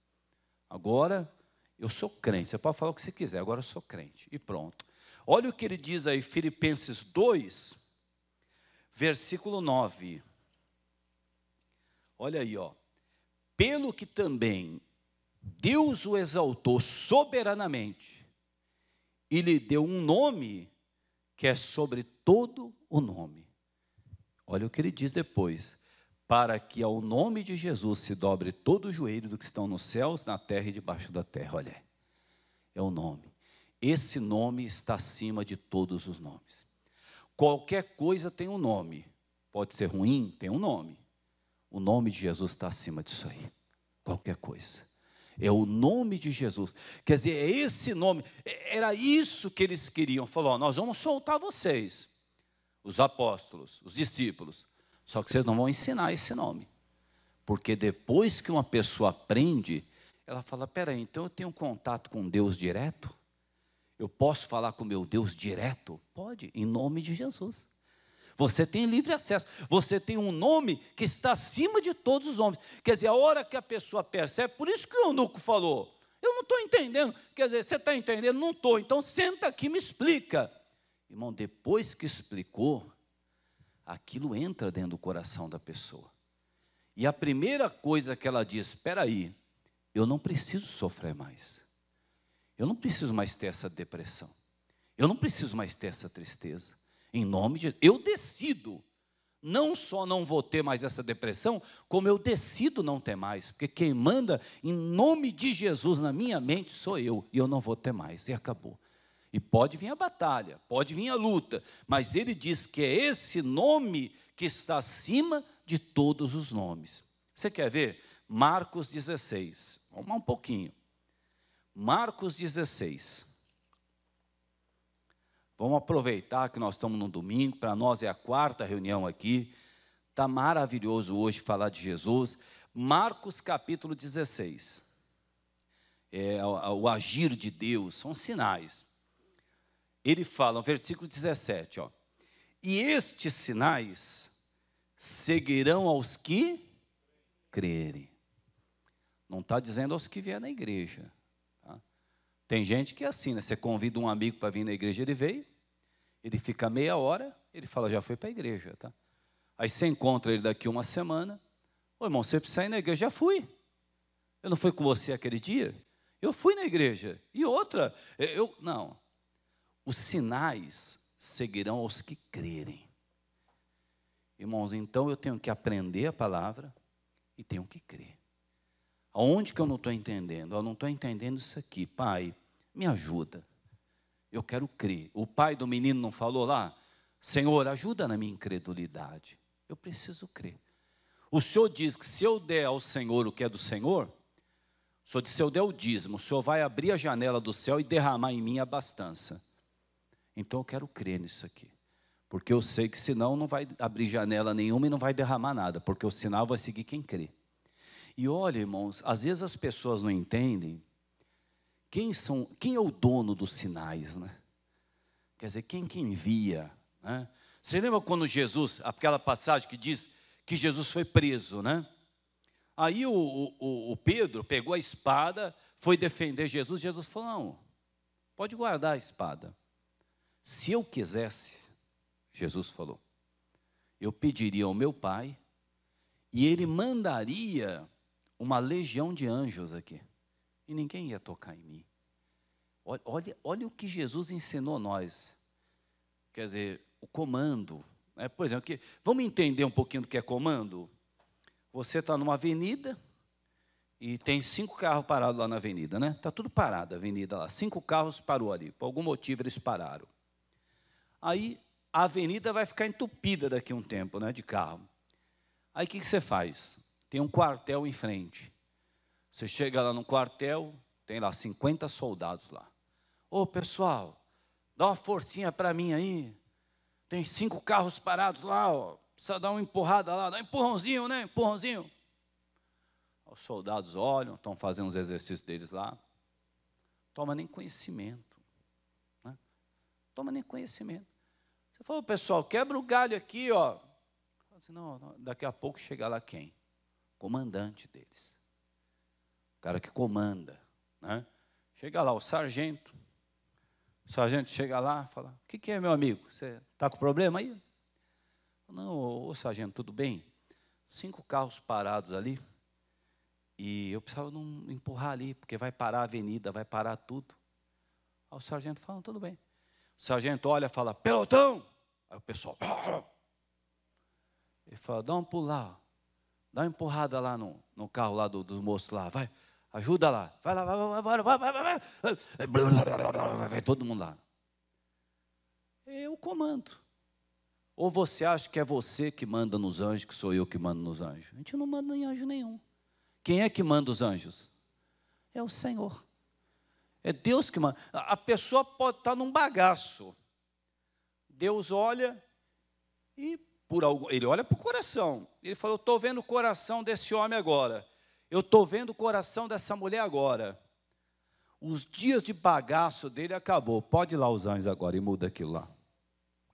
Agora, eu sou crente. Você pode falar o que você quiser, agora eu sou crente. E pronto. Olha o que ele diz aí, Filipenses 2, versículo 9. Olha aí, ó pelo que também Deus o exaltou soberanamente e lhe deu um nome que é sobre todo o nome. Olha o que ele diz depois: para que ao nome de Jesus se dobre todo o joelho do que estão nos céus, na terra e debaixo da terra. Olha, é o nome. Esse nome está acima de todos os nomes. Qualquer coisa tem um nome. Pode ser ruim, tem um nome. O nome de Jesus está acima disso aí. Qualquer coisa. É o nome de Jesus. Quer dizer, é esse nome. É, era isso que eles queriam. Falou: nós vamos soltar vocês, os apóstolos, os discípulos. Só que vocês não vão ensinar esse nome. Porque depois que uma pessoa aprende, ela fala: peraí, então eu tenho contato com Deus direto? Eu posso falar com meu Deus direto? Pode, em nome de Jesus. Você tem livre acesso. Você tem um nome que está acima de todos os homens. Quer dizer, a hora que a pessoa percebe, por isso que o eunuco falou. Eu não estou entendendo. Quer dizer, você está entendendo? Não estou. Então senta aqui e me explica. Irmão, depois que explicou, aquilo entra dentro do coração da pessoa. E a primeira coisa que ela diz: espera aí, eu não preciso sofrer mais. Eu não preciso mais ter essa depressão. Eu não preciso mais ter essa tristeza. Em nome de Eu decido. Não só não vou ter mais essa depressão, como eu decido não ter mais. Porque quem manda, em nome de Jesus, na minha mente, sou eu. E eu não vou ter mais. E acabou. E pode vir a batalha, pode vir a luta, mas ele diz que é esse nome que está acima de todos os nomes. Você quer ver? Marcos 16. Vamos lá um pouquinho. Marcos 16. Vamos aproveitar que nós estamos no domingo, para nós é a quarta reunião aqui. Está maravilhoso hoje falar de Jesus. Marcos capítulo 16. É, o, agir de Deus, são sinais. Ele fala, versículo 17, ó. E estes sinais seguirão aos que crerem. Não está dizendo aos que vier na igreja. Tá? Tem gente que é assim, né? Você convida um amigo para vir na igreja, ele veio. Ele fica meia hora, ele fala, já foi para a igreja, tá? Aí você encontra ele daqui uma semana. Ô irmão, você precisa ir na igreja. Já fui. Eu não fui com você aquele dia? Eu fui na igreja. E outra, é, eu. Não. Os sinais seguirão aos que crerem. Irmãos, então eu tenho que aprender a palavra e tenho que crer. Aonde que eu não estou entendendo? Eu não estou entendendo isso aqui. Pai, me ajuda. Eu quero crer. O pai do menino não falou lá? Senhor, ajuda na minha incredulidade. Eu preciso crer. O Senhor diz que se eu der ao Senhor o que é do Senhor, o Senhor disse, se eu der o dízimo, o Senhor vai abrir a janela do céu e derramar em mim a abastança. Então eu quero crer nisso aqui. Porque eu sei que senão não vai abrir janela nenhuma e não vai derramar nada, porque o sinal vai seguir quem crê. E olha, irmãos, às vezes as pessoas não entendem quem, são, quem é o dono dos sinais, né? Quer dizer, quem que envia, né? Você lembra quando Jesus, aquela passagem que diz que Jesus foi preso, né? Aí o, o, o Pedro pegou a espada, foi defender Jesus, Jesus falou, não, pode guardar a espada. Se eu quisesse, Jesus falou, eu pediria ao meu Pai, e ele mandaria uma legião de anjos aqui e ninguém ia tocar em mim. Olha, olha o que Jesus ensinou nós. Quer dizer, o comando. Né? Por exemplo, que, vamos entender um pouquinho do que é comando? Você está numa avenida e tem cinco carros parados lá na avenida, né? Está tudo parado a avenida lá. Cinco carros parou ali. Por algum motivo eles pararam. Aí a avenida vai ficar entupida daqui a um tempo, né? De carro. Aí o que, que você faz? Tem um quartel em frente. Você chega lá no quartel, tem lá 50 soldados lá. Ô pessoal, dá uma forcinha para mim aí. Tem cinco carros parados lá, ó. Precisa dar uma empurrada lá, dá um empurrãozinho, né? Empurrãozinho. Os soldados olham, estão fazendo os exercícios deles lá. Toma nem conhecimento. Né? Toma nem conhecimento. Você falou, pessoal, quebra o galho aqui, ó. Assim, não, daqui a pouco chega lá quem? Comandante deles o cara que comanda. Né? Chega lá o sargento, o sargento chega lá e fala: O que, que é, meu amigo? Você está com problema aí? Não, ô, ô sargento, tudo bem? Cinco carros parados ali e eu precisava não empurrar ali, porque vai parar a avenida, vai parar tudo. Aí o sargento fala: Tudo bem. O sargento olha e fala: Pelotão! Aí o pessoal. *sniffs* Ele fala, dá um pular, dá uma empurrada lá no, no carro lá do, dos moços lá, vai. Ajuda lá. Vai lá, vai, vai, vai, vai, vai, vai. Vai vai, vai, todo mundo lá. Eu comando. Ou você acha que é você que manda nos anjos, que sou eu que mando nos anjos? A gente não manda em anjo nenhum. Quem é que manda os anjos? É o Senhor. É Deus que manda. A pessoa pode estar tá num bagaço. Deus olha e por vai, ele olha para o coração. Ele falou: estou vendo o coração desse homem agora. Eu estou vendo o coração dessa mulher agora. Os dias de bagaço dele acabou. Pode ir lá os anjos agora e muda aquilo lá.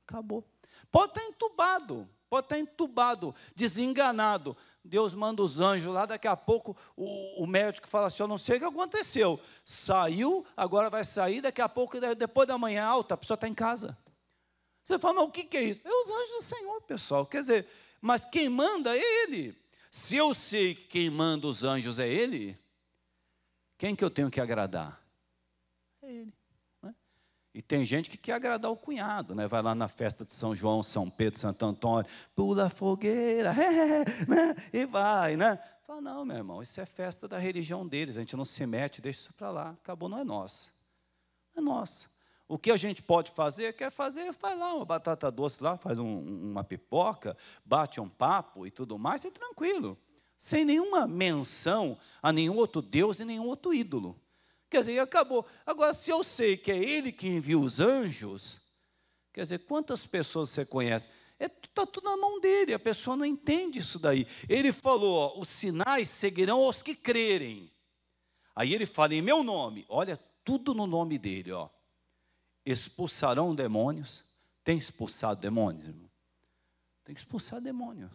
Acabou. Pode estar tá entubado, pode estar tá entubado, desenganado. Deus manda os anjos lá, daqui a pouco o, o médico fala assim: Eu não sei o que aconteceu. Saiu, agora vai sair, daqui a pouco, depois da manhã alta, a pessoa está em casa. Você fala, mas o que, que é isso? É os anjos do Senhor, pessoal. Quer dizer, mas quem manda é Ele. Se eu sei que quem manda os anjos é Ele, quem que eu tenho que agradar? É Ele. Né? E tem gente que quer agradar o cunhado, né? vai lá na festa de São João, São Pedro, Santo Antônio, pula a fogueira, é, *laughs* né? e vai, né? Fala, não, meu irmão, isso é festa da religião deles, a gente não se mete, deixa isso para lá, acabou, não é nossa. é nossa. O que a gente pode fazer? Quer fazer? Faz lá uma batata doce lá, faz um, uma pipoca, bate um papo e tudo mais, e tranquilo. Sem nenhuma menção a nenhum outro Deus e nenhum outro ídolo. Quer dizer, acabou. Agora, se eu sei que é Ele que envia os anjos, quer dizer, quantas pessoas você conhece? Está é, tá tudo na mão dele, a pessoa não entende isso daí. Ele falou: ó, os sinais seguirão aos que crerem. Aí ele fala em meu nome, olha, tudo no nome dele, ó expulsarão demônios. Tem expulsado demônios, irmão? Tem que expulsar demônios.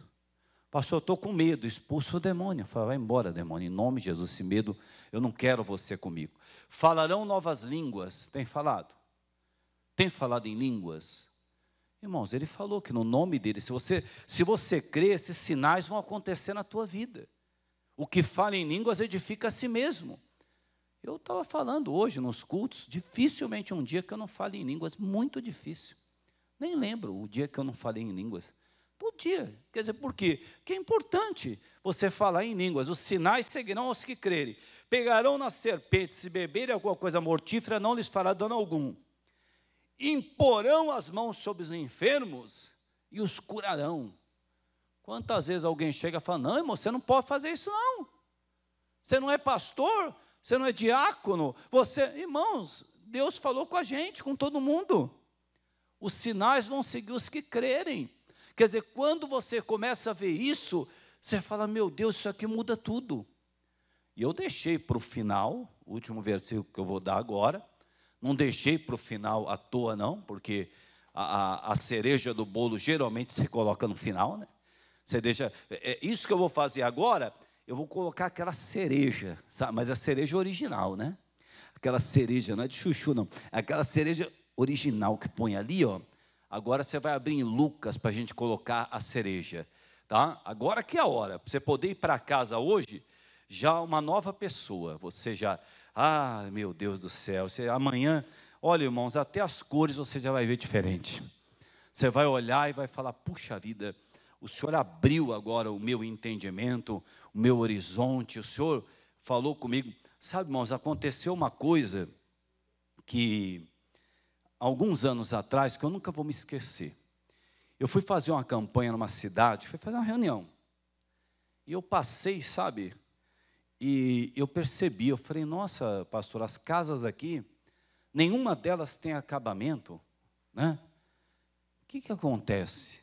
Pastor, eu estou com medo, expulso o demônio. Fala, vai embora, demônio, em nome de Jesus, esse medo, eu não quero você comigo. Falarão novas línguas, tem falado? Tem falado em línguas? Irmãos, ele falou que no nome dele, se você, se você crer, esses sinais vão acontecer na tua vida. O que fala em línguas edifica a si mesmo. Eu estava falando hoje nos cultos, dificilmente um dia que eu não fale em línguas, muito difícil. Nem lembro o dia que eu não falei em línguas. Todo dia. Quer dizer, por quê? Porque é importante você falar em línguas. Os sinais seguirão aos que crerem. Pegarão na serpente, se beberem alguma coisa mortífera, não lhes fará dano algum. Imporão as mãos sobre os enfermos e os curarão. Quantas vezes alguém chega e fala: Não, irmão, você não pode fazer isso, não. Você não é pastor, você não é diácono, você. Irmãos, Deus falou com a gente, com todo mundo. Os sinais vão seguir os que crerem. Quer dizer, quando você começa a ver isso, você fala: Meu Deus, isso aqui muda tudo. E eu deixei para o final, o último versículo que eu vou dar agora. Não deixei para o final à toa, não, porque a, a, a, cereja do bolo geralmente se coloca no final, né? Você deixa. É, é isso que eu vou fazer agora eu vou colocar aquela cereja, sabe? mas a cereja original, né? Aquela cereja, não é de chuchu, não. É aquela cereja original que põe ali, ó. Agora você vai abrir em Lucas para a gente colocar a cereja, tá? Agora que é a hora, para você poder ir para casa hoje, já uma nova pessoa. Você já, ah, meu Deus do céu, você, amanhã, olha, irmãos, até as cores você já vai ver diferente. Você vai olhar e vai falar, puxa vida, o Senhor abriu agora o meu entendimento, o meu horizonte, o Senhor falou comigo. Sabe, irmãos, aconteceu uma coisa que alguns anos atrás, que eu nunca vou me esquecer. Eu fui fazer uma campanha numa cidade, fui fazer uma reunião. E eu passei, sabe? E eu percebi, eu falei, nossa, pastor, as casas aqui, nenhuma delas tem acabamento, né? O que, que acontece?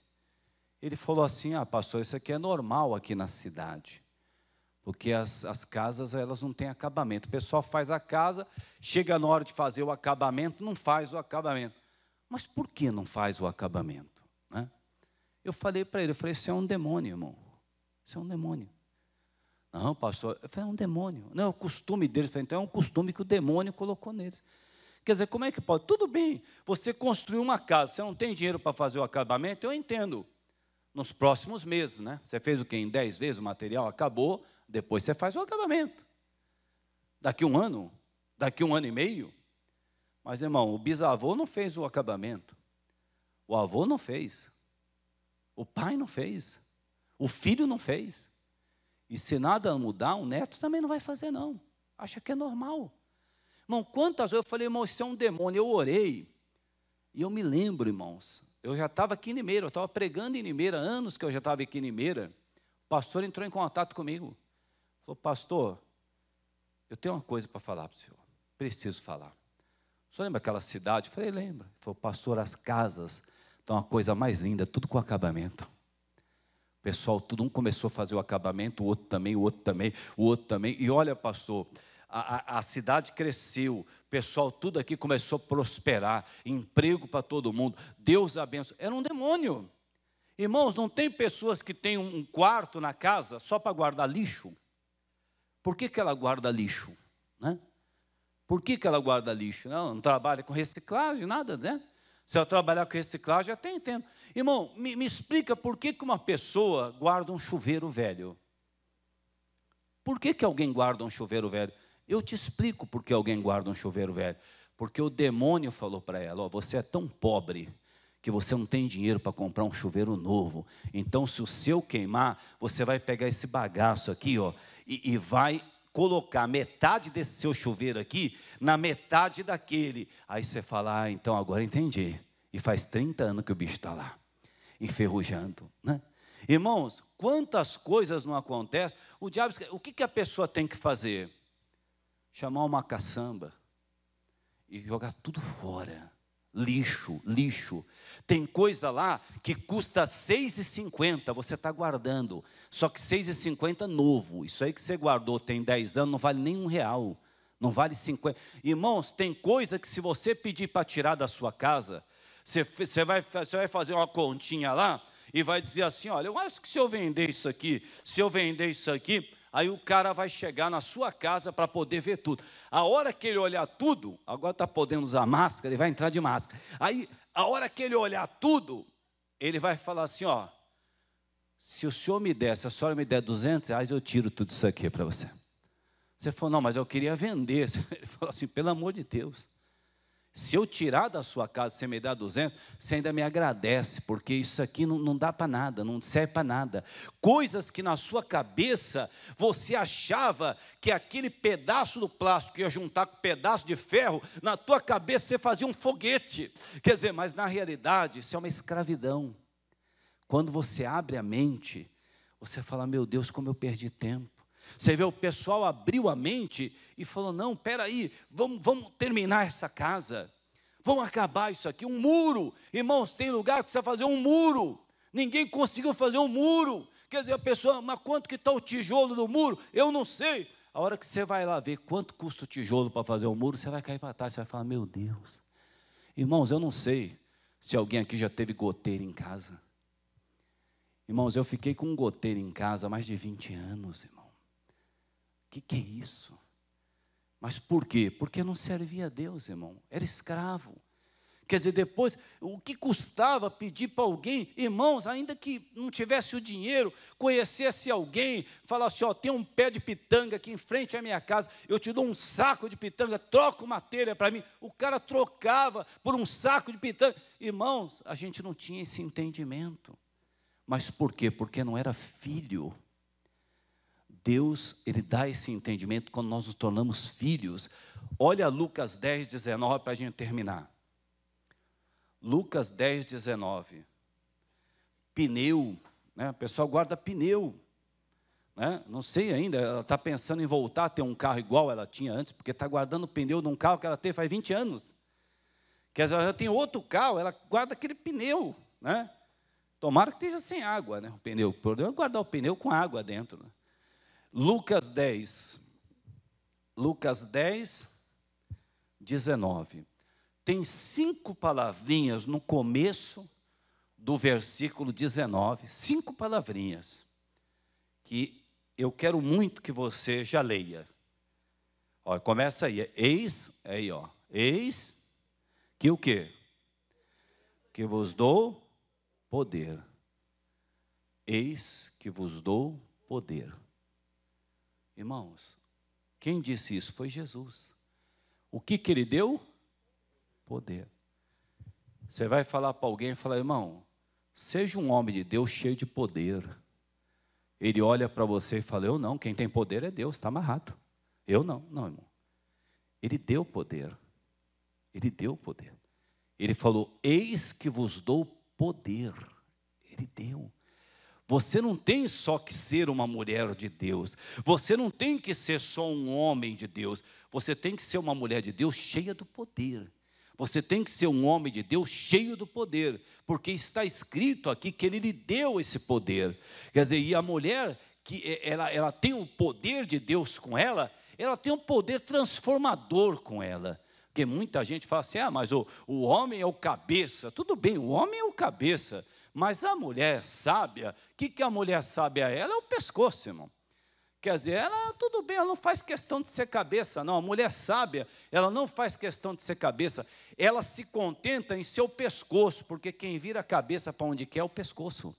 Ele falou assim: Ah, pastor, isso aqui é normal aqui na cidade. Porque as, as casas elas não têm acabamento. O pessoal faz a casa, chega na hora de fazer o acabamento, não faz o acabamento. Mas por que não faz o acabamento? Né? Eu falei para ele, eu falei, isso é um demônio, irmão. Isso é um demônio. Não, pastor, eu falei, é um demônio. Não, é o costume deles. falei, então é um costume que o demônio colocou neles. Quer dizer, como é que pode? Tudo bem, você construiu uma casa, você não tem dinheiro para fazer o acabamento, eu entendo nos próximos meses, né? Você fez o que em 10 vezes o material acabou, depois você faz o acabamento. Daqui um ano, daqui um ano e meio. Mas irmão, o bisavô não fez o acabamento. O avô não fez. O pai não fez. O filho não fez. E se nada mudar, o neto também não vai fazer não. Acha que é normal. Irmão, quantas vezes eu falei, irmão, isso é um demônio. Eu orei. E eu me lembro, irmãos, eu já estava aqui em Nimeira, eu estava pregando em Nimeira, anos que eu já estava aqui em Nimeira. O pastor entrou em contato comigo. Falou, pastor, eu tenho uma coisa para falar para o senhor. Preciso falar. O senhor lembra aquela cidade? Eu falei, lembra. Ele falou, pastor, as casas estão uma coisa mais linda, tudo com acabamento. O pessoal, tudo um começou a fazer o acabamento, o outro também, o outro também, o outro também. E olha, pastor, a, a, a cidade cresceu, pessoal, tudo aqui começou a prosperar, emprego para todo mundo, Deus abençoou. Era um demônio. Irmãos, não tem pessoas que têm um quarto na casa só para guardar lixo? Por que, que ela guarda lixo? Né? Por que, que ela guarda lixo? Não, não trabalha com reciclagem, nada, né? Se ela trabalhar com reciclagem, até entendo. Irmão, me, me explica por que, que uma pessoa guarda um chuveiro velho? Por que, que alguém guarda um chuveiro velho? Eu te explico porque alguém guarda um chuveiro velho. Porque o demônio falou para ela: oh, você é tão pobre que você não tem dinheiro para comprar um chuveiro novo. Então, se o seu queimar, você vai pegar esse bagaço aqui, ó, e, e vai colocar metade desse seu chuveiro aqui na metade daquele. Aí você fala: ah, então agora entendi. E faz 30 anos que o bicho está lá, enferrujando, né? Irmãos, quantas coisas não acontecem? O diabo, o que, que a pessoa tem que fazer? chamar uma caçamba e jogar tudo fora. Lixo, lixo. Tem coisa lá que custa 6,50, você está guardando. Só que 6,50 novo. Isso aí que você guardou tem 10 anos, não vale nem um real. Não vale 50. Irmãos, tem coisa que se você pedir para tirar da sua casa, você, você, vai, você vai fazer uma continha lá e vai dizer assim: olha, eu acho que se eu vender isso aqui, se eu vender isso aqui, Aí o cara vai chegar na sua casa para poder ver tudo. A hora que ele olhar tudo, agora está podendo usar máscara, ele vai entrar de máscara. Aí, a hora que ele olhar tudo, ele vai falar assim: ó, se o senhor me der, se a senhora me der 200 reais, eu tiro tudo isso aqui para você. Você falou, não, mas eu queria vender. *laughs* Ele falou assim: pelo amor de Deus. Se eu tirar da sua casa, você me dá 200, você ainda me agradece, porque isso aqui não, não dá para nada, não serve para nada. Coisas que na sua cabeça você achava que aquele pedaço do plástico ia juntar com um pedaço de ferro, na tua cabeça você fazia um foguete. Quer dizer, mas na realidade isso é uma escravidão. Quando você abre a mente, você fala: Meu Deus, como eu perdi tempo. Você vê o pessoal abriu a mente e falou: não, peraí, vamos, vamos terminar essa casa, vamos acabar isso aqui. Um muro, irmãos, tem lugar que precisa fazer um muro. Ninguém conseguiu fazer um muro. Quer dizer, a pessoa, mas quanto que está o tijolo do muro? Eu não sei. A hora que você vai lá ver quanto custa o tijolo para fazer um muro, você vai cair para trás, você vai falar: meu Deus. Irmãos, eu não sei se alguém aqui já teve goteira em casa. Irmãos, eu fiquei com um goteiro em casa há mais de 20 anos, irmãos que, que é isso? Mas por quê? Porque não servia a Deus, irmão. Era escravo. Quer dizer, depois, o que custava pedir para alguém, irmãos, ainda que não tivesse o dinheiro, conhecesse alguém, falasse: assim, Ó, tem um pé de pitanga aqui em frente à minha casa, eu te dou um saco de pitanga, troca uma telha para mim. O cara trocava por um saco de pitanga. Irmãos, a gente não tinha esse entendimento. Mas por quê? Porque não era filho. Deus, ele dá esse entendimento quando nós nos tornamos filhos. Olha Lucas 10, 19 para a gente terminar. Lucas 10, 19. Pneu, né? o pessoal guarda pneu. Né? Não sei ainda, ela está pensando em voltar a ter um carro igual ela tinha antes, porque está guardando o pneu de um carro que ela teve faz 20 anos. Quer dizer, ela já tem outro carro, ela guarda aquele pneu. Né? Tomara que esteja sem água né? o pneu. O problema é guardar o pneu com água dentro. Né? Lucas 10, Lucas 10, 19. Tem cinco palavrinhas no começo do versículo 19, cinco palavrinhas que eu quero muito que você já leia. Ó, começa aí, eis, aí ó, eis que o quê? Que vos dou poder. Eis que vos dou poder. Irmãos, quem disse isso foi Jesus. O que, que ele deu? Poder. Você vai falar para alguém e falar, irmão, seja um homem de Deus cheio de poder. Ele olha para você e fala, eu não, quem tem poder é Deus, está amarrado. Eu não, não, irmão. Ele deu poder. Ele deu poder. Ele falou, eis que vos dou poder. Ele deu. Você não tem só que ser uma mulher de Deus. Você não tem que ser só um homem de Deus. Você tem que ser uma mulher de Deus cheia do poder. Você tem que ser um homem de Deus cheio do poder, porque está escrito aqui que ele lhe deu esse poder. Quer dizer, e a mulher que é, ela, ela tem o poder de Deus com ela, ela tem um poder transformador com ela. Porque muita gente fala assim: ah, mas o, o homem é o cabeça. Tudo bem, o homem é o cabeça. Mas a mulher sábia, o que, que a mulher sábia é? Ela é o pescoço, irmão. Quer dizer, ela, tudo bem, ela não faz questão de ser cabeça, não. A mulher sábia, ela não faz questão de ser cabeça. Ela se contenta em seu pescoço, porque quem vira a cabeça para onde quer é o pescoço.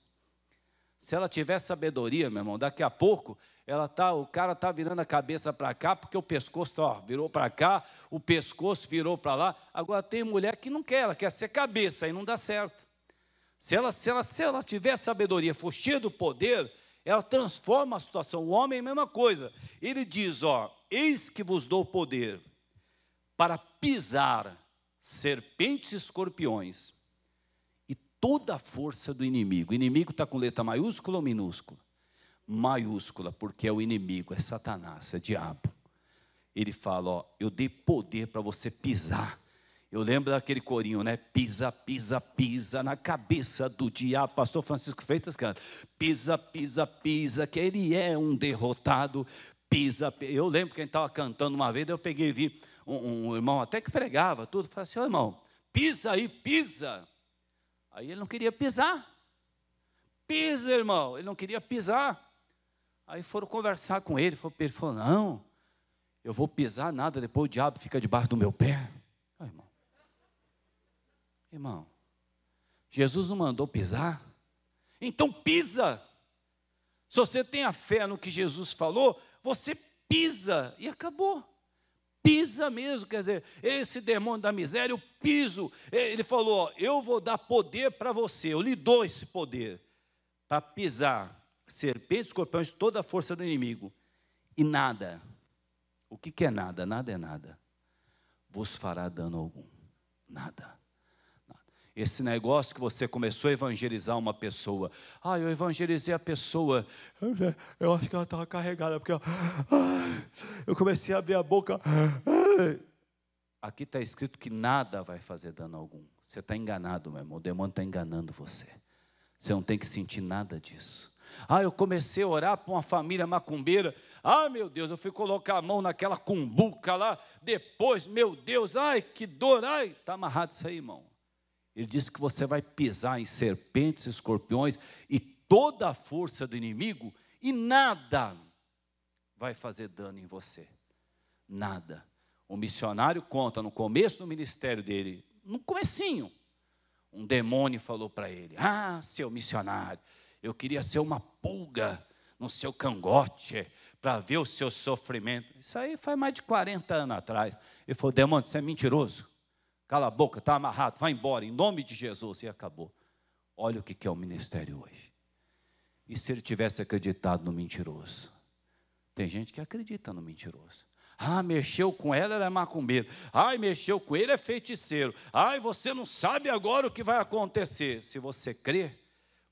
Se ela tiver sabedoria, meu irmão, daqui a pouco ela tá, o cara tá virando a cabeça para cá, porque o pescoço ó, virou para cá, o pescoço virou para lá. Agora tem mulher que não quer, ela quer ser cabeça e não dá certo. Se ela, se ela, se ela tiver sabedoria, for cheia do poder, ela transforma a situação. O homem é a mesma coisa. Ele diz: ó, eis que vos dou poder para pisar serpentes e escorpiões e toda a força do inimigo. O inimigo está com letra maiúscula ou minúscula? Maiúscula, porque é o inimigo, é Satanás, é diabo. Ele fala: ó, eu dei poder para você pisar eu lembro daquele corinho, né? Pisa, pisa, pisa na cabeça do diabo. Pastor Francisco Freitas canta. Pisa, pisa, pisa, que ele é um derrotado. Pisa, eu lembro que a gente estava cantando uma vez, eu peguei e vi um, um, irmão até que pregava tudo. Falei assim, ô irmão, pisa aí, pisa. Aí ele não queria pisar. Pisa, irmão. Ele não queria pisar. Aí foram conversar com ele. Ele falou, não, eu vou pisar nada, depois o diabo fica debaixo do meu pé. Irmão, Jesus não mandou pisar? Então pisa. Se você tem a fé no que Jesus falou, você pisa e acabou. Pisa mesmo, quer dizer, esse demônio da miséria, o piso. Ele falou: ó, Eu vou dar poder para você, eu lhe dou esse poder para pisar serpentes, escorpiões, toda a força do inimigo. E nada, o que, que é nada? Nada é nada, vos fará dano algum. Nada. Esse negócio que você começou a evangelizar uma pessoa. Ah, eu evangelizei a pessoa. Eu acho que ela estava carregada, porque eu, eu comecei a abrir a boca. Aqui está escrito que nada vai fazer dano algum. Você está enganado, meu irmão. O demônio está enganando você. Você não tem que sentir nada disso. Ah, eu comecei a orar para uma família macumbeira. Ah, meu Deus, eu fui colocar a mão naquela cumbuca lá. Depois, meu Deus, ai, que dor, ai. Está amarrado isso aí, irmão. Ele disse que você vai pisar em serpentes, escorpiões e toda a força do inimigo, e nada vai fazer dano em você. Nada. O missionário conta no começo do ministério dele, no comecinho, um demônio falou para ele: "Ah, seu missionário, eu queria ser uma pulga no seu cangote para ver o seu sofrimento". Isso aí faz mais de 40 anos atrás. Ele falou: "Demônio, você é mentiroso. Cala a boca, está amarrado, vai embora, em nome de Jesus. E acabou. Olha o que é o ministério hoje. E se ele tivesse acreditado no mentiroso? Tem gente que acredita no mentiroso. Ah, mexeu com ela, ela é macumbeira. Ai, mexeu com ele, é feiticeiro. Ai, você não sabe agora o que vai acontecer. Se você crer.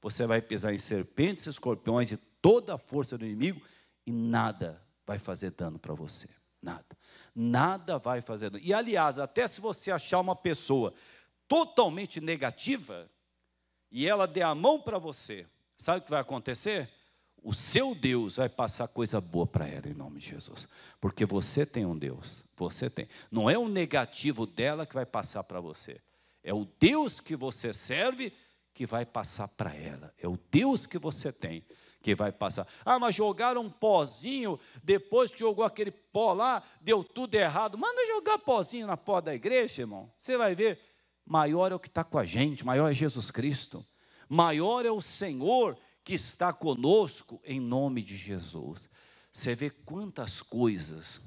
você vai pisar em serpentes, escorpiões e toda a força do inimigo, e nada vai fazer dano para você. Nada. Nada vai fazer. E aliás, até se você achar uma pessoa totalmente negativa e ela der a mão para você, sabe o que vai acontecer? O seu Deus vai passar coisa boa para ela em nome de Jesus, porque você tem um Deus, você tem. Não é o negativo dela que vai passar para você. É o Deus que você serve que vai passar para ela. É o Deus que você tem que vai passar. Ah, mas jogaram um pozinho, depois que jogou aquele pó lá, deu tudo errado. Manda jogar pozinho na pó da igreja, irmão. Você vai ver. Maior é o que está com a gente, maior é Jesus Cristo. Maior é o Senhor que está conosco, em nome de Jesus. Você vê quantas coisas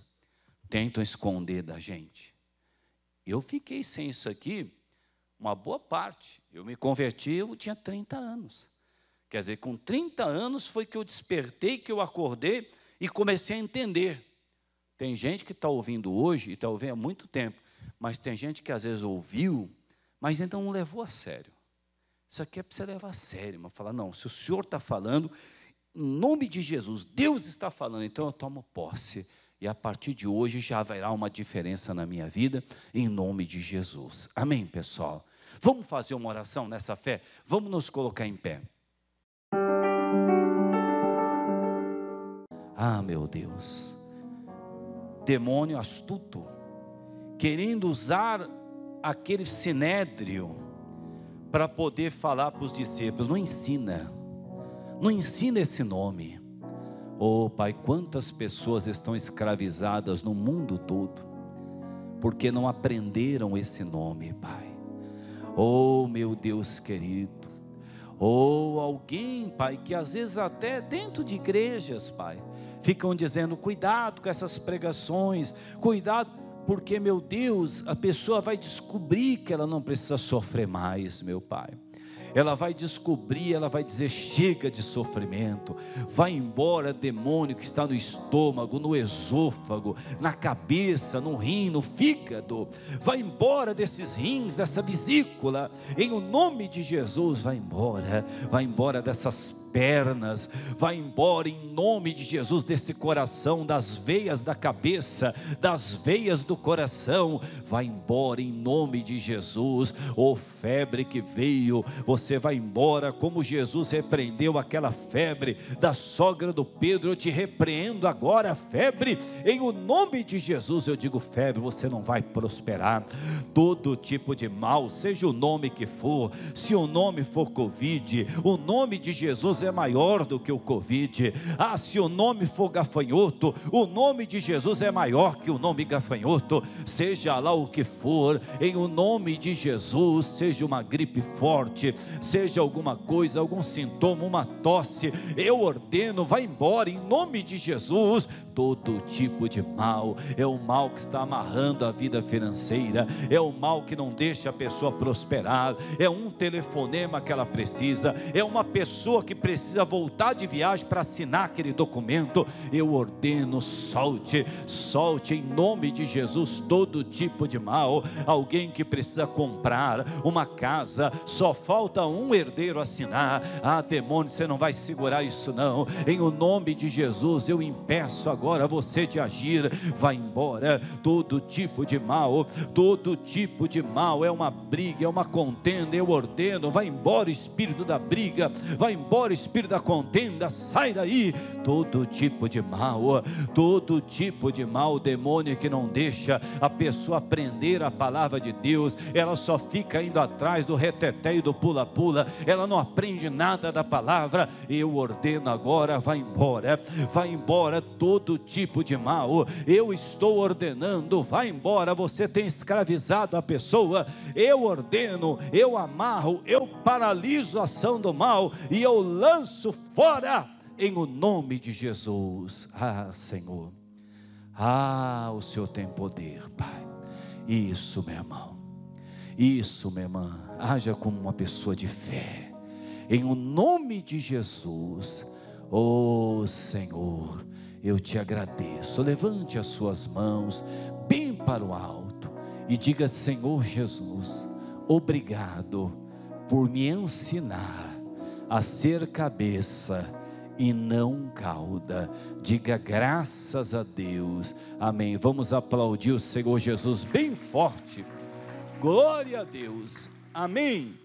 tentam esconder da gente. Eu fiquei sem isso aqui, uma boa parte. Eu me converti, eu tinha 30 anos. Quer dizer, com 30 anos foi que eu despertei, que eu acordei e comecei a entender. Tem gente que está ouvindo hoje, e está ouvindo há muito tempo, mas tem gente que às vezes ouviu, mas ainda não levou a sério. Isso aqui é para você levar a sério, mas falar, não, se o Senhor está falando, em nome de Jesus, Deus está falando, então eu tomo posse. E a partir de hoje já haverá uma diferença na minha vida, em nome de Jesus. Amém, pessoal? Vamos fazer uma oração nessa fé? Vamos nos colocar em pé. Ah, meu Deus. Demônio astuto, querendo usar aquele sinédrio para poder falar para os discípulos: não ensina, não ensina esse nome. Oh, Pai, quantas pessoas estão escravizadas no mundo todo, porque não aprenderam esse nome, Pai. Oh, meu Deus querido. Ou oh, alguém, Pai, que às vezes até dentro de igrejas, Pai, ficam dizendo: cuidado com essas pregações, cuidado, porque, meu Deus, a pessoa vai descobrir que ela não precisa sofrer mais, meu Pai ela vai descobrir, ela vai dizer: chega de sofrimento, vai embora demônio que está no estômago, no esôfago, na cabeça, no rim, no fígado, vai embora desses rins, dessa vesícula, em o nome de Jesus, vai embora, vai embora dessas pernas, vai embora em nome de Jesus desse coração, das veias da cabeça, das veias do coração, vai embora em nome de Jesus, ô oh, febre que veio, você vai embora como Jesus repreendeu aquela febre da sogra do Pedro, eu te repreendo agora, febre, em o nome de Jesus eu digo febre, você não vai prosperar, todo tipo de mal, seja o nome que for, se o nome for Covid, o nome de Jesus é maior do que o Covid. Ah, se o nome for gafanhoto, o nome de Jesus é maior que o nome gafanhoto, seja lá o que for, em o nome de Jesus, seja uma gripe forte, seja alguma coisa, algum sintoma, uma tosse, eu ordeno, vai embora, em nome de Jesus, todo tipo de mal, é o mal que está amarrando a vida financeira, é o mal que não deixa a pessoa prosperar, é um telefonema que ela precisa, é uma pessoa que precisa precisa voltar de viagem para assinar aquele documento, eu ordeno, solte, solte em nome de Jesus todo tipo de mal. Alguém que precisa comprar uma casa, só falta um herdeiro assinar. Ah, demônio, você não vai segurar isso não. Em o nome de Jesus, eu impeço agora você de agir. Vai embora todo tipo de mal, todo tipo de mal é uma briga, é uma contenda. Eu ordeno, vai embora espírito da briga, vai embora espírito da contenda, sai daí. Todo tipo de mal, todo tipo de mal, demônio que não deixa a pessoa aprender a palavra de Deus, ela só fica indo atrás do reteté e do pula-pula, ela não aprende nada da palavra. Eu ordeno agora, vai embora, vai embora todo tipo de mal. Eu estou ordenando, vai embora, você tem escravizado a pessoa. Eu ordeno, eu amarro, eu paraliso a ação do mal e eu lanço lanço fora em o nome de Jesus. Ah, Senhor. Ah, o Senhor tem poder, Pai. Isso, meu irmão. Isso, minha irmã. Haja como uma pessoa de fé. Em o nome de Jesus. Oh, Senhor, eu te agradeço. Levante as suas mãos bem para o alto e diga: Senhor Jesus, obrigado por me ensinar a ser cabeça e não cauda. Diga graças a Deus. Amém. Vamos aplaudir o Senhor Jesus bem forte. Glória a Deus. Amém.